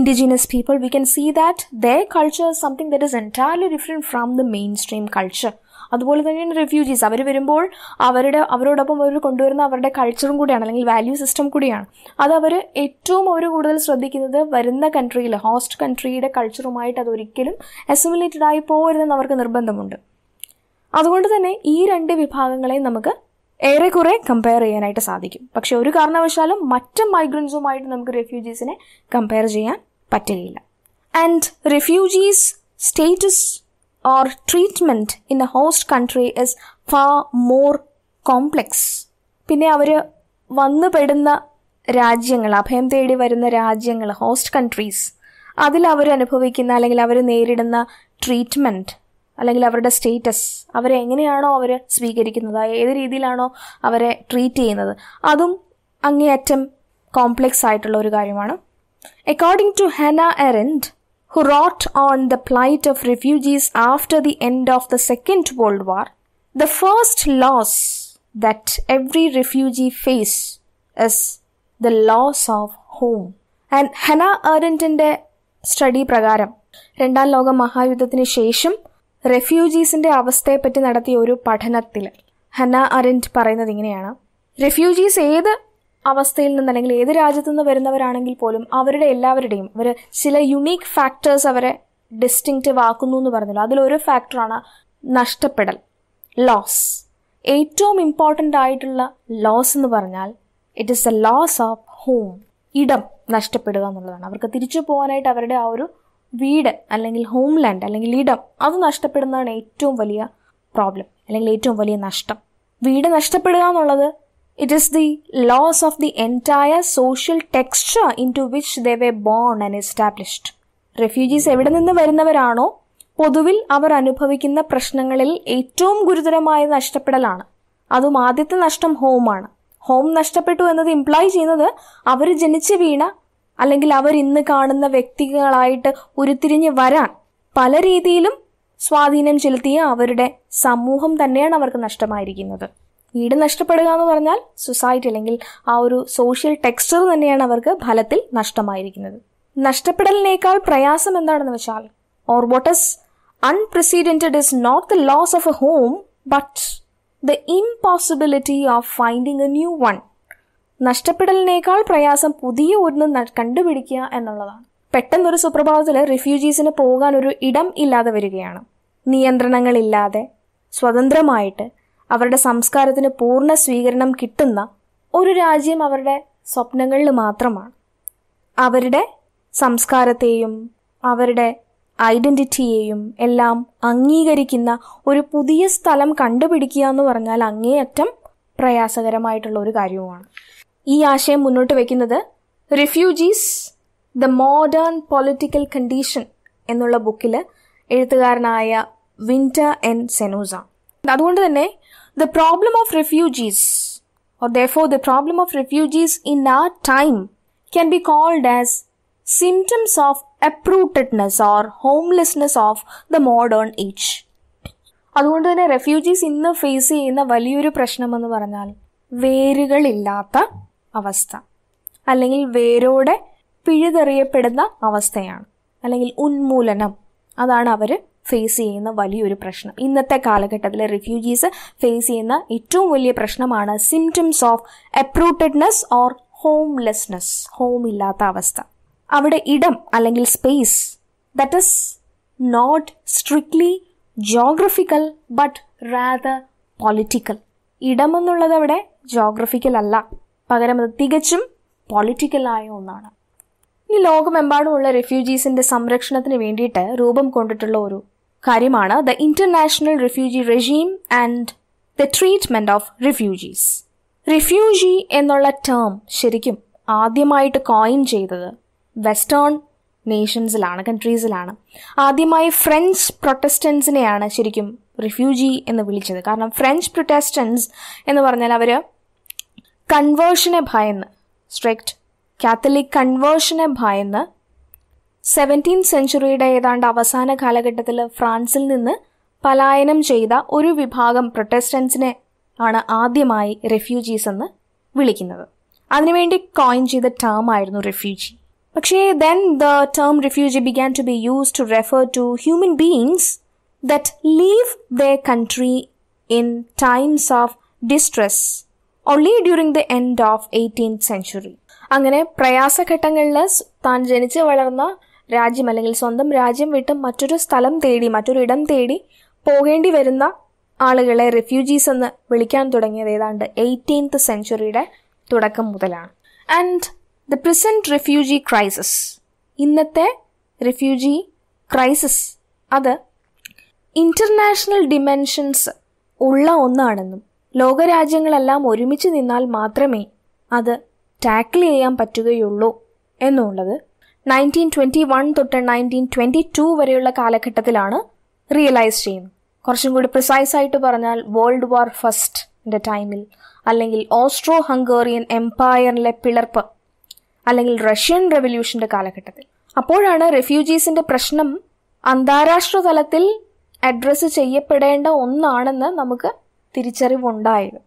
Speaker 1: indigenous people we can see that the culture something that is entirely different from the mainstream culture അതുപോലെ തന്നെയാണ് refugees അവർ വരുമ്പോൾ അവരുടെ അവരോടൊപ്പം അവർ കൊണ്ടുവരുന്ന അവരുടെ കൾച്ചറും കൂടിയാണ് അല്ലെങ്കിൽ വാല്യൂ സിസ്റ്റം കൂടിയാണ് അത് അവർ ഏറ്റവും അവർ കൂടുതൽ ശ്രദ്ധിക്കുന്നത് വരുന്ന കൺട്രിയിൽ ഹോസ്റ്റ് കൺട്രിയുടെ കൾച്ചറുമായിട്ട് അതൊരിക്കലും അസിമുലേറ്റഡ് ആയി പോകരുതെന്ന് അവർക്ക് നിർബന്ധമുണ്ട് അതുകൊണ്ട് തന്നെ ഈ രണ്ട് വിഭാഗങ്ങളെയും നമുക്ക് ഏറെക്കുറെ കമ്പയർ ചെയ്യാനായിട്ട് സാധിക്കും പക്ഷെ ഒരു കാരണവശാലും മറ്റ് മൈഗ്രൻസുമായിട്ട് നമുക്ക് റെഫ്യൂജീസിനെ കമ്പയർ ചെയ്യാൻ പറ്റുകയില്ല and refugees status or treatment in a host country is far more complex പിന്നെ അവർ വന്നുപെടുന്ന രാജ്യങ്ങൾ അഭയം തേടി വരുന്ന രാജ്യങ്ങൾ ഹോസ്റ്റ് കൺട്രീസ് അതിൽ അവർ അനുഭവിക്കുന്ന അല്ലെങ്കിൽ അവർ നേരിടുന്ന ട്രീറ്റ്മെൻറ്റ് അല്ലെങ്കിൽ അവരുടെ സ്റ്റേറ്റസ് അവരെ എങ്ങനെയാണോ അവർ സ്വീകരിക്കുന്നത് ഏത് രീതിയിലാണോ അവരെ ട്രീറ്റ് ചെയ്യുന്നത് അതും അങ്ങേയറ്റം കോംപ്ലെക്സ് ആയിട്ടുള്ള ഒരു കാര്യമാണ് according to Hannah Arendt who wrought on the plight of refugees after the end of the Second World War, the first loss that every refugee faces is the loss of home. And Hannah ഏറൻറ്റിൻ്റെ study പ്രകാരം രണ്ടാം ലോക മഹായുദ്ധത്തിന് ശേഷം റെഫ്യൂജീസിൻ്റെ അവസ്ഥയെപ്പറ്റി നടത്തിയ ഒരു പഠനത്തിൽ ഹെന അരൻറ്റ് പറയുന്നത് ഇങ്ങനെയാണ് റെഫ്യൂജീസ് ഏത് അവസ്ഥയിൽ നിന്ന് അല്ലെങ്കിൽ ഏത് രാജ്യത്തു നിന്ന് വരുന്നവരാണെങ്കിൽ പോലും അവരുടെ എല്ലാവരുടെയും ഒരു ചില യുണീക്ക് ഫാക്ടേഴ്സ് അവരെ ഡിസ്റ്റിങ്റ്റീവ് ആക്കുന്നു എന്ന് പറഞ്ഞല്ലോ അതിലൊരു ഫാക്ടറാണ് നഷ്ടപ്പെടൽ ലോസ് ഏറ്റവും ഇമ്പോർട്ടൻ്റ് ആയിട്ടുള്ള ലോസ് എന്ന് പറഞ്ഞാൽ it is the loss of home ഇടം നഷ്ടപ്പെടുക എന്നുള്ളതാണ് അവർക്ക് തിരിച്ചു പോകാനായിട്ട് അവരുടെ ആ ഒരു വീട് അല്ലെങ്കിൽ ഹോംലാൻഡ് അല്ലെങ്കിൽ ഇടം അത് നഷ്ടപ്പെടുന്നതാണ് ഏറ്റവും വലിയ പ്രോബ്ലം അല്ലെങ്കിൽ ഏറ്റവും വലിയ നഷ്ടം വീട് നഷ്ടപ്പെടുക എന്നുള്ളത് It is the loss of the entire social texture into which they were born and established. Refugees എവിടെ നിന്ന് വരുന്നവരാണോ പൊതുവിൽ അവർ അനുഭവിക്കുന്ന പ്രശ്നങ്ങളിൽ ഏറ്റവും ഗുരുതരമായ നഷ്ടപ്പെടലാണ് അതും ആദ്യത്തെ നഷ്ടം ഹോമാണ് ഹോം നഷ്ടപ്പെട്ടു എന്നത് ഇംപ്ലൈ ചെയ്യുന്നത് അവർ ജനിച്ചു വീണ അല്ലെങ്കിൽ അവർ ഇന്ന് കാണുന്ന വ്യക്തികളായിട്ട് ഉരുത്തിരിഞ്ഞ് വരാൻ പല രീതിയിലും സ്വാധീനം ചെലുത്തിയ അവരുടെ സമൂഹം തന്നെയാണ് അവർക്ക് നഷ്ടമായിരിക്കുന്നത് വീട് നഷ്ടപ്പെടുക എന്ന് പറഞ്ഞാൽ സൊസൈറ്റി അല്ലെങ്കിൽ ആ ഒരു സോഷ്യൽ ടെക്സ്ചർ തന്നെയാണ് അവർക്ക് ഫലത്തിൽ നഷ്ടമായിരിക്കുന്നത് നഷ്ടപ്പെടലിനേക്കാൾ പ്രയാസം എന്താണെന്ന് വെച്ചാൽ or unprecedented is is not the loss of a home but the impossibility of finding a new one നഷ്ടപ്പെടലിനേക്കാൾ പ്രയാസം പുതിയ ഒന്ന് കണ്ടുപിടിക്കുക എന്നുള്ളതാണ് പെട്ടെന്നൊരു സുപ്രഭാതത്തിൽ റിഫ്യൂജീസിന് പോകാൻ ഒരു ഇടം ഇല്ലാതെ വരികയാണ് നിയന്ത്രണങ്ങളില്ലാതെ സ്വതന്ത്രമായിട്ട് അവരുടെ സംസ്കാരത്തിന് പൂർണ്ണ സ്വീകരണം കിട്ടുന്ന ഒരു രാജ്യം അവരുടെ സ്വപ്നങ്ങളിൽ മാത്രമാണ് അവരുടെ സംസ്കാരത്തെയും അവരുടെ ഐഡൻറ്റിറ്റിയെയും എല്ലാം അംഗീകരിക്കുന്ന ഒരു പുതിയ സ്ഥലം കണ്ടുപിടിക്കുക എന്ന് പറഞ്ഞാൽ അങ്ങേയറ്റം പ്രയാസകരമായിട്ടുള്ള ഒരു കാര്യവുമാണ് ഈ ആശയം മുന്നോട്ട് വയ്ക്കുന്നത് refugees the modern political condition എന്നുള്ള ബുക്കിൽ എഴുത്തുകാരനായ വിൻറ്റ എൻ സെനോസ അതുകൊണ്ട് തന്നെ the problem of refugees or for the problem of refugees in a time can be called as symptoms of uprootedness or homelessness of the modern age അതുകൊണ്ട് തന്നെ refugees ഇന്ന് ഫേസ് ചെയ്യുന്ന വലിയൊരു പ്രശ്നമെന്ന് പറഞ്ഞാൽ വേരുകളില്ലാത്ത അവസ്ഥ അല്ലെങ്കിൽ വേരോടെ പിഴുതെറിയപ്പെടുന്ന അവസ്ഥയാണ് അല്ലെങ്കിൽ ഉന്മൂലനം അതാണ് അവർ ഫേസ് ചെയ്യുന്ന വലിയൊരു പ്രശ്നം ഇന്നത്തെ കാലഘട്ടത്തിലെ റിഫ്യൂജീസ് ഫേസ് ചെയ്യുന്ന ഏറ്റവും വലിയ പ്രശ്നമാണ് symptoms of uprootedness or homelessness home ഇല്ലാത്ത അവസ്ഥ അവിടെ ഇടം അല്ലെങ്കിൽ space that is not strictly geographical but rather political ഇടമെന്നുള്ളത് അവിടെ ജോഗ്രഫിക്കൽ അല്ല പകരം അത് തികച്ചും പൊളിറ്റിക്കലായ ഒന്നാണ് ഈ ലോകമെമ്പാടുമുള്ള റെഫ്യൂജീസിൻ്റെ സംരക്ഷണത്തിന് വേണ്ടിയിട്ട് രൂപം കൊണ്ടിട്ടുള്ള ഒരു കാര്യമാണ് the international refugee regime and the treatment of refugees refugee എന്നുള്ള ടേം ശരിക്കും ആദ്യമായിട്ട് കോയിൻ ചെയ്തത് വെസ്റ്റേൺ നേഷൻസിലാണ് കൺട്രീസിലാണ് ആദ്യമായി ഫ്രഞ്ച് പ്രൊട്ടസ്റ്റൻസിനെയാണ് ശരിക്കും റിഫ്യൂജി എന്ന് വിളിച്ചത് കാരണം ഫ്രഞ്ച് പ്രൊട്ടസ്റ്റൻസ് എന്ന് പറഞ്ഞാൽ അവർ കൺവേർഷനെ ഭയന്ന് സ്ട്രിക്റ്റ് കാത്തലിക് കൺവേർഷനെ ഭയന്ന് സെവൻറ്റീൻ സെഞ്ചുറിയുടെ ഏതാണ്ട് അവസാന കാലഘട്ടത്തിൽ ഫ്രാൻസിൽ നിന്ന് പലായനം ചെയ്ത ഒരു വിഭാഗം പ്രൊട്ടസ്റ്റൻസിനെ ആണ് ആദ്യമായി റെഫ്യൂജീസ് എന്ന് വിളിക്കുന്നത് അതിനുവേണ്ടി കോയിൻ ചെയ്ത ടേം ആയിരുന്നു റെഫ്യൂജി പക്ഷേ then the term refugee began to be use to refer to human beings that leave the country in times of distress only during the end of eighteenth century അങ്ങനെ പ്രയാസഘട്ടങ്ങളിൽ താൻ ജനിച്ച് വളർന്ന രാജ്യം അല്ലെങ്കിൽ സ്വന്തം രാജ്യം വിട്ട് മറ്റൊരു സ്ഥലം തേടി മറ്റൊരു ഇടം തേടി പോകേണ്ടി വരുന്ന ആളുകളെ റെഫ്യൂജീസ് എന്ന് വിളിക്കാൻ തുടങ്ങിയത് ഏതാണ്ട് എയ്റ്റീൻത്ത് സെഞ്ചുറിയുടെ തുടക്കം മുതലാണ് and the present refugee crisis ഇന്നത്തെ റെഫ്യൂജി ക്രൈസിസ് അത് ഇന്റർനാഷണൽ ഡിമെൻഷൻസ് ഉള്ള ഒന്നാണെന്നും ലോകരാജ്യങ്ങളെല്ലാം ഒരുമിച്ച് നിന്നാൽ മാത്രമേ അത് ടാക്കിൾ ചെയ്യാൻ പറ്റുകയുള്ളൂ എന്നുള്ളത് നയൻറ്റീൻ ട്വൻറ്റി വൺ തൊട്ട് നയൻറ്റീൻ ട്വൻറ്റി ടു വരെയുള്ള കാലഘട്ടത്തിലാണ് റിയലൈസ് ചെയ്യുന്നത് കുറച്ചും കൂടി പ്രിസൈസ് ആയിട്ട് പറഞ്ഞാൽ വേൾഡ് വാർ ഫസ്റ്റിൻ്റെ ടൈമിൽ അല്ലെങ്കിൽ ഓസ്ട്രോ ഹംഗേറിയൻ എംപയറിലെ പിളർപ്പ് അല്ലെങ്കിൽ റഷ്യൻ റെവല്യൂഷൻ്റെ കാലഘട്ടത്തിൽ അപ്പോഴാണ് റെഫ്യൂജീസിൻ്റെ പ്രശ്നം അന്താരാഷ്ട്ര തലത്തിൽ അഡ്രസ്സ് ചെയ്യപ്പെടേണ്ട ഒന്നാണെന്ന് നമുക്ക് തിരിച്ചറിവുണ്ടായത്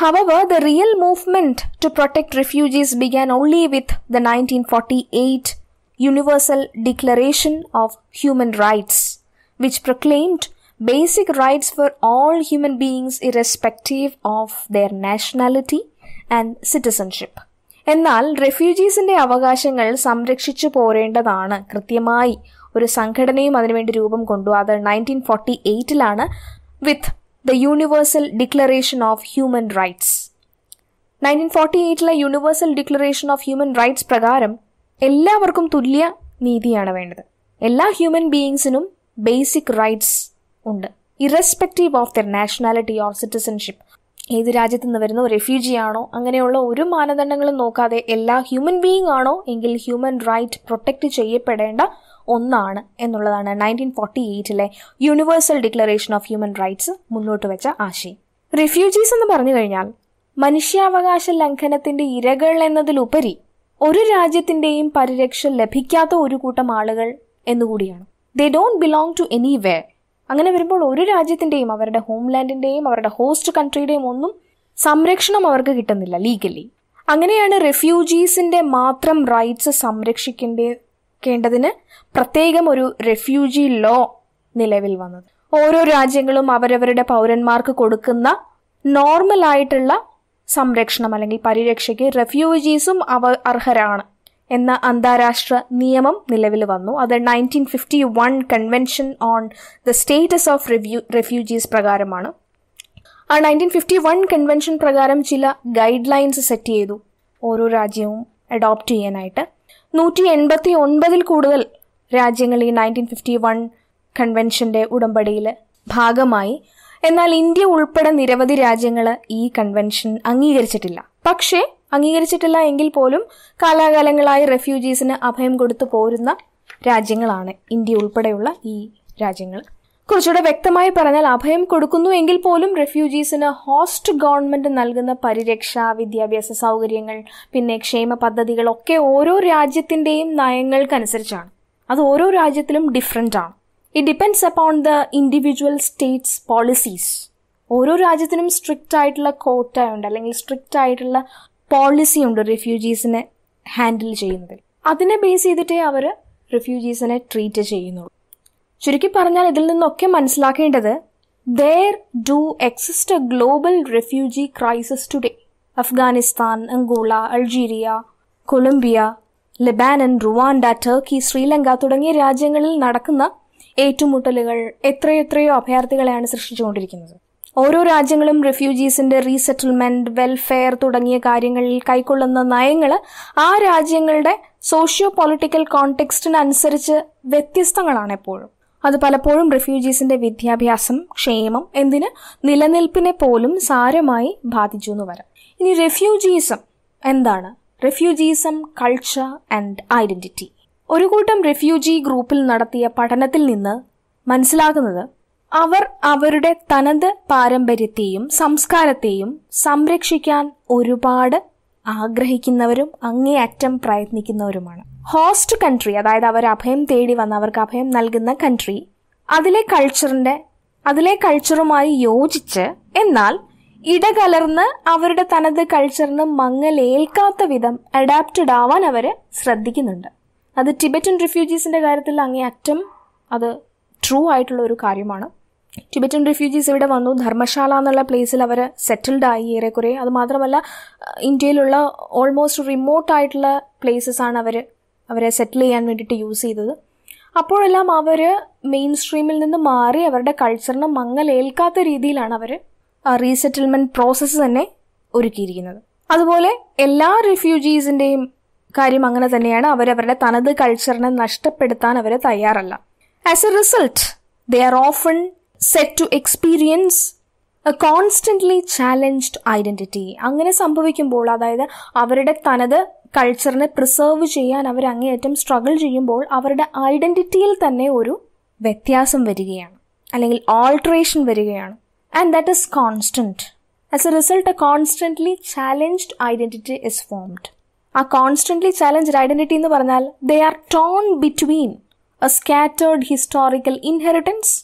Speaker 1: However, the real movement to protect refugees began only with the 1948 Universal Declaration of Human Rights, which proclaimed basic rights for all human beings irrespective of their nationality and citizenship. എന്നാൽ റെഫ്യൂജീസിന്റെ അവകാശങ്ങൾ സംരക്ഷിച്ചു പോരേണ്ടതാണ് കൃത്യമായി ഒരു സംഘടനയും അതിനുവേണ്ടി രൂപം കൊണ്ടു അത് നയൻറ്റീൻ ഫോർട്ടി എയ്റ്റിലാണ് with the universal declaration of human rights nineteen forty എയ്റ്റിലെ universal declaration of human rights പ്രകാരം എല്ലാവർക്കും തുല്യ നീതിയാണ് വേണ്ടത് എല്ലാ ഹ്യൂമൻ ബീയിങ്സിനും ബേസിക് റൈറ്റ്സ് ഉണ്ട് irrespective of their nationality or citizenship ഏത് രാജ്യത്തു നിന്ന് വരുന്ന റെഫ്യൂജി ആണോ അങ്ങനെയുള്ള ഒരു മാനദണ്ഡങ്ങളും നോക്കാതെ എല്ലാ ഹ്യൂമൻ ബീയിങ് ആണോ എങ്കിൽ ഹ്യൂമൻ റൈറ്റ് പ്രൊട്ടക്റ്റ് ചെയ്യപ്പെടേണ്ട ഒന്നാണ് എന്നുള്ളതാണ് നയൻറ്റീൻ ഫോർട്ടി എയ്റ്റിലെ universal declaration of human rights മുന്നോട്ട് വെച്ച ആശയം റിഫ്യൂജീസ് എന്ന് പറഞ്ഞു കഴിഞ്ഞാൽ മനുഷ്യാവകാശ ലംഘനത്തിന്റെ ഇരകൾ എന്നതിലുപരി ഒരു രാജ്യത്തിന്റെയും പരിരക്ഷ ലഭിക്കാത്ത ഒരു കൂട്ടം ആളുകൾ എന്നുകൂടിയാണ് they don't belong to any അങ്ങനെ വരുമ്പോൾ ഒരു രാജ്യത്തിന്റെയും അവരുടെ ഹോംലാൻഡിന്റെയും അവരുടെ ഹോസ്റ്റ് കൺട്രിയുടെയും ഒന്നും സംരക്ഷണം അവർക്ക് കിട്ടുന്നില്ല ലീഗലി അങ്ങനെയാണ് റെഫ്യൂജീസിന്റെ മാത്രം റൈറ്റ്സ് സംരക്ഷിക്കേണ്ട നിലനിർത്തേണ്ടതിന് പ്രത്യേകം ഒരു റെഫ്യൂജി ലോ നിലവിൽ വന്നത് ഓരോ രാജ്യങ്ങളും അവരവരുടെ പൗരന്മാർക്ക് കൊടുക്കുന്ന നോർമൽ ആയിട്ടുള്ള സംരക്ഷണം അല്ലെങ്കിൽ പരിരക്ഷയ്ക്ക് റെഫ്യൂജീസും അവ അർഹരാണ് എന്ന അന്താരാഷ്ട്ര നിയമം നിലവിൽ വന്നു അത് nineteen fifty one convention on the status of review refugees പ്രകാരമാണ് ആ നയൻറ്റീൻ ഫിഫ്റ്റി വൺ കൺവെൻഷൻ പ്രകാരം ചില ഗൈഡ് ലൈൻസ് സെറ്റ് ചെയ്തു ഓരോ രാജ്യവും അഡോപ്റ്റ് ചെയ്യാനായിട്ട് നൂറ്റി എൺപത്തി ഒൻപതിൽ കൂടുതൽ രാജ്യങ്ങൾ ഈ നയൻറ്റീൻ ഫിഫ്റ്റി വൺ കൺവെൻഷന്റെ ഉടമ്പടിയിൽ ഭാഗമായി എന്നാൽ ഇന്ത്യ ഉൾപ്പെടെ നിരവധി രാജ്യങ്ങൾ ഈ കൺവെൻഷൻ അംഗീകരിച്ചിട്ടില്ല പക്ഷേ അംഗീകരിച്ചിട്ടില്ല എങ്കിൽ പോലും കാലാകാലങ്ങളായി റെഫ്യൂജീസിന് അഭയം കൊടുത്തു പോരുന്ന രാജ്യങ്ങളാണ് ഇന്ത്യ ഉൾപ്പെടെയുള്ള ഈ രാജ്യങ്ങൾ കുറച്ചുകൂടെ വ്യക്തമായി പറഞ്ഞാൽ അഭയം കൊടുക്കുന്നു എങ്കിൽ പോലും റെഫ്യൂജീസിന് ഹോസ്റ്റ് ഗവൺമെന്റ് നൽകുന്ന പരിരക്ഷ വിദ്യാഭ്യാസ സൗകര്യങ്ങൾ പിന്നെ ക്ഷേമ പദ്ധതികളൊക്കെ ഓരോ രാജ്യത്തിൻ്റെയും നയങ്ങൾക്കനുസരിച്ചാണ് അത് ഓരോ രാജ്യത്തിലും ഡിഫറെൻ്റ് ആണ് it depends upon the individual states policies ഓരോ രാജ്യത്തിനും സ്ട്രിക്റ്റ് ആയിട്ടുള്ള ഉണ്ട് അല്ലെങ്കിൽ സ്ട്രിക്റ്റ് ആയിട്ടുള്ള പോളിസി ഉണ്ട് റെഫ്യൂജീസിനെ ഹാൻഡിൽ ചെയ്യുന്നതിൽ അതിനെ ബേസ് ചെയ്തിട്ടേ അവർ റെഫ്യൂജീസിനെ ട്രീറ്റ് ചെയ്യുന്നുള്ളൂ ചുരുക്കി പറഞ്ഞാൽ ഇതിൽ നിന്നൊക്കെ മനസ്സിലാക്കേണ്ടത് there do exist a global refugee crisis today Afghanistan Angola Algeria Colombia Lebanon Rwanda Turkey Sri Lanka തുടങ്ങിയ രാജ്യങ്ങളിൽ നടക്കുന്ന ഏറ്റുമുട്ടലുകൾ എത്രയെത്രയോ അഭയാർത്ഥികളെയാണ് സൃഷ്ടിച്ചുകൊണ്ടിരിക്കുന്നത് ഓരോ രാജ്യങ്ങളും റെഫ്യൂജീസിന്റെ റീസെറ്റിൽമെന്റ് വെൽഫെയർ തുടങ്ങിയ കാര്യങ്ങളിൽ കൈക്കൊള്ളുന്ന നയങ്ങൾ ആ രാജ്യങ്ങളുടെ സോഷ്യോ പൊളിറ്റിക്കൽ കോണ്ടെക്സ്റ്റിനനുസരിച്ച് വ്യത്യസ്തങ്ങളാണ് എപ്പോഴും അത് പലപ്പോഴും റിഫ്യൂജീസിന്റെ വിദ്യാഭ്യാസം ക്ഷേമം എന്തിന് നിലനിൽപ്പിനെ പോലും സാരമായി ബാധിച്ചു എന്ന് വരാം ഇനി റെഫ്യൂജീസം എന്താണ് റെഫ്യൂജീസം കൾച്ചർ ആൻഡ് ഐഡന്റിറ്റി ഒരു കൂട്ടം റെഫ്യൂജി ഗ്രൂപ്പിൽ നടത്തിയ പഠനത്തിൽ നിന്ന് മനസ്സിലാകുന്നത് അവർ അവരുടെ തനത് പാരമ്പര്യത്തെയും സംസ്കാരത്തെയും സംരക്ഷിക്കാൻ ഒരുപാട് ആഗ്രഹിക്കുന്നവരും അങ്ങേയറ്റം പ്രയത്നിക്കുന്നവരുമാണ് ഹോസ്റ്റ് കൺട്രി അതായത് അവർ അഭയം തേടി വന്ന് അവർക്ക് അഭയം നൽകുന്ന കൺട്രി അതിലെ കൾച്ചറിന്റെ അതിലെ കൾച്ചറുമായി യോജിച്ച് എന്നാൽ ഇടകലർന്ന് അവരുടെ തനത് കൾച്ചറിന് മങ്ങലേൽക്കാത്ത വിധം അഡാപ്റ്റഡ് ആവാൻ അവർ ശ്രദ്ധിക്കുന്നുണ്ട് അത് ടിബറ്റൻ റിഫ്യൂജീസിന്റെ കാര്യത്തിൽ അങ്ങേയറ്റം അത് ട്രൂ ആയിട്ടുള്ള ഒരു കാര്യമാണ് ടിബറ്റൻ റിഫ്യൂജീസ് ഇവിടെ വന്നു ധർമ്മശാല എന്നുള്ള പ്ലേസിൽ അവർ സെറ്റിൽഡ് ആയി ഏറെക്കുറെ അത് മാത്രമല്ല ഇന്ത്യയിലുള്ള ഓൾമോസ്റ്റ് റിമോട്ട് ആയിട്ടുള്ള പ്ലേസസ് ആണ് അവർ അവരെ സെറ്റിൽ ചെയ്യാൻ വേണ്ടിയിട്ട് യൂസ് ചെയ്തത് അപ്പോഴെല്ലാം അവർ മെയിൻ സ്ട്രീമിൽ നിന്ന് മാറി അവരുടെ കൾച്ചറിന് മങ്ങലേൽക്കാത്ത രീതിയിലാണ് അവർ റീസെറ്റിൽമെൻറ്റ് പ്രോസസ്സ് തന്നെ ഒരുക്കിയിരിക്കുന്നത് അതുപോലെ എല്ലാ റിഫ്യൂജീസിൻ്റെയും കാര്യം അങ്ങനെ തന്നെയാണ് അവരവരുടെ തനത് കൾച്ചറിനെ നഷ്ടപ്പെടുത്താൻ അവർ തയ്യാറല്ല as a result they are often set to experience a constantly challenged identity അങ്ങനെ സംഭവിക്കുമ്പോൾ അതായത് അവരുടെ തനത് കൾച്ചറിനെ പ്രിസർവ് ചെയ്യാൻ അവർ അങ്ങേയറ്റം സ്ട്രഗിൾ ചെയ്യുമ്പോൾ അവരുടെ ഐഡന്റിറ്റിയിൽ തന്നെ ഒരു വ്യത്യാസം വരികയാണ് അല്ലെങ്കിൽ ആൾട്രേഷൻ വരികയാണ് and that is constant as a result a constantly challenged identity is formed a constantly challenged identity എന്ന് പറഞ്ഞാൽ they are torn between a scattered historical inheritance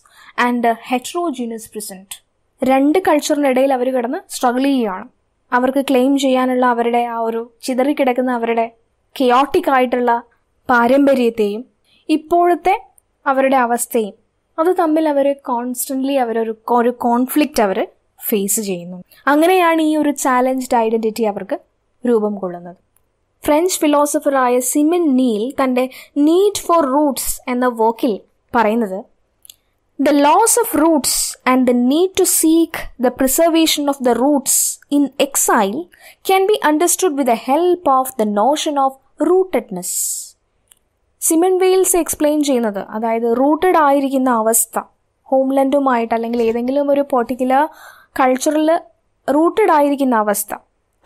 Speaker 1: and a heterogeneous present രണ്ട് കൾച്ചറിനിടയിൽ അവർ കിടന്ന് സ്ട്രഗിൾ ചെയ്യുകയാണ് അവർക്ക് claim ചെയ്യാനുള്ള അവരുടെ ആ ഒരു ചിതറിക്കിടക്കുന്ന അവരുടെ കിയോട്ടിക് ആയിട്ടുള്ള പാരമ്പര്യത്തെയും ഇപ്പോഴത്തെ അവരുടെ അവസ്ഥയും അത് തമ്മിൽ അവർ കോൺസ്റ്റന്റ്ലി അവരൊരു ഒരു കോൺഫ്ലിക്റ്റ് അവർ ഫേസ് ചെയ്യുന്നു അങ്ങനെയാണ് ഈ ഒരു ചാലഞ്ച്ഡ് ഐഡന്റിറ്റി അവർക്ക് രൂപം കൊള്ളുന്നത് ഫ്രഞ്ച് ഫിലോസഫറായ സിമൻ നീൽ തന്റെ നീഡ് ഫോർ റൂട്ട്സ് എന്ന വോക്കിൽ പറയുന്നത് The loss of roots and the need to seek the preservation of the roots in exile can be understood with the help of the notion of rootedness Simone Weil's explain ചെയ്യുന്നത് അതായത് rooted ആയിരിക്കുന്ന അവസ്ഥ ഹോംലൻഡുമായിട്ട് അല്ലെങ്കിൽ ഏതെങ്കിലും ഒരു particular കൾച്ചറിൽ rooted ആയിരിക്കുന്ന അവസ്ഥ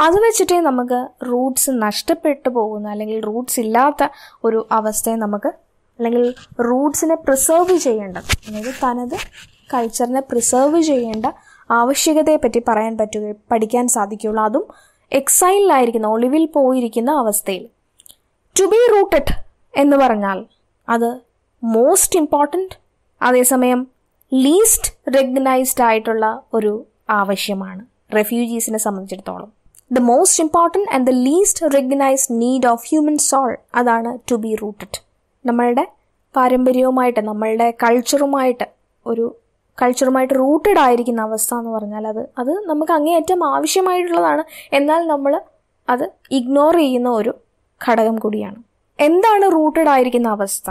Speaker 1: അത് വെച്ചിട്ടേ നമുക്ക് റൂട്ട്സ് നഷ്ടപ്പെട്ടു പോകുന്ന അല്ലെങ്കിൽ റൂട്ട്സ് ഇല്ലാത്ത ഒരു അവസ്ഥയെ നമുക്ക് അല്ലെങ്കിൽ റൂട്ട്സിനെ പ്രിസേർവ് ചെയ്യേണ്ട അതായത് തനത് കൾച്ചറിനെ പ്രിസേർവ് ചെയ്യേണ്ട ആവശ്യകതയെ പറ്റി പറയാൻ പറ്റുക പഠിക്കാൻ സാധിക്കുകയുള്ളൂ അതും എക്സൈലിലായിരിക്കുന്ന ഒളിവിൽ പോയിരിക്കുന്ന അവസ്ഥയിൽ ടു ബി റൂട്ടഡ് എന്ന് പറഞ്ഞാൽ അത് മോസ്റ്റ് ഇമ്പോർട്ടൻറ്റ് അതേസമയം ലീസ്റ്റ് റെക്കഗ്നൈസ്ഡ് ആയിട്ടുള്ള ഒരു ആവശ്യമാണ് റെഫ്യൂജീസിനെ സംബന്ധിച്ചിടത്തോളം the most important and the least recognised need of human soul അതാണ് ടു ബി റൂട്ടഡ് നമ്മളുടെ പാരമ്പര്യവുമായിട്ട് നമ്മളുടെ കൾച്ചറുമായിട്ട് ഒരു കൾച്ചറുമായിട്ട് റൂട്ടഡ് ആയിരിക്കുന്ന അവസ്ഥ എന്ന് പറഞ്ഞാൽ അത് അത് നമുക്ക് അങ്ങേയറ്റം ആവശ്യമായിട്ടുള്ളതാണ് എന്നാൽ നമ്മൾ അത് ഇഗ്നോർ ചെയ്യുന്ന ഒരു ഘടകം കൂടിയാണ് എന്താണ് റൂട്ടഡ് ആയിരിക്കുന്ന അവസ്ഥ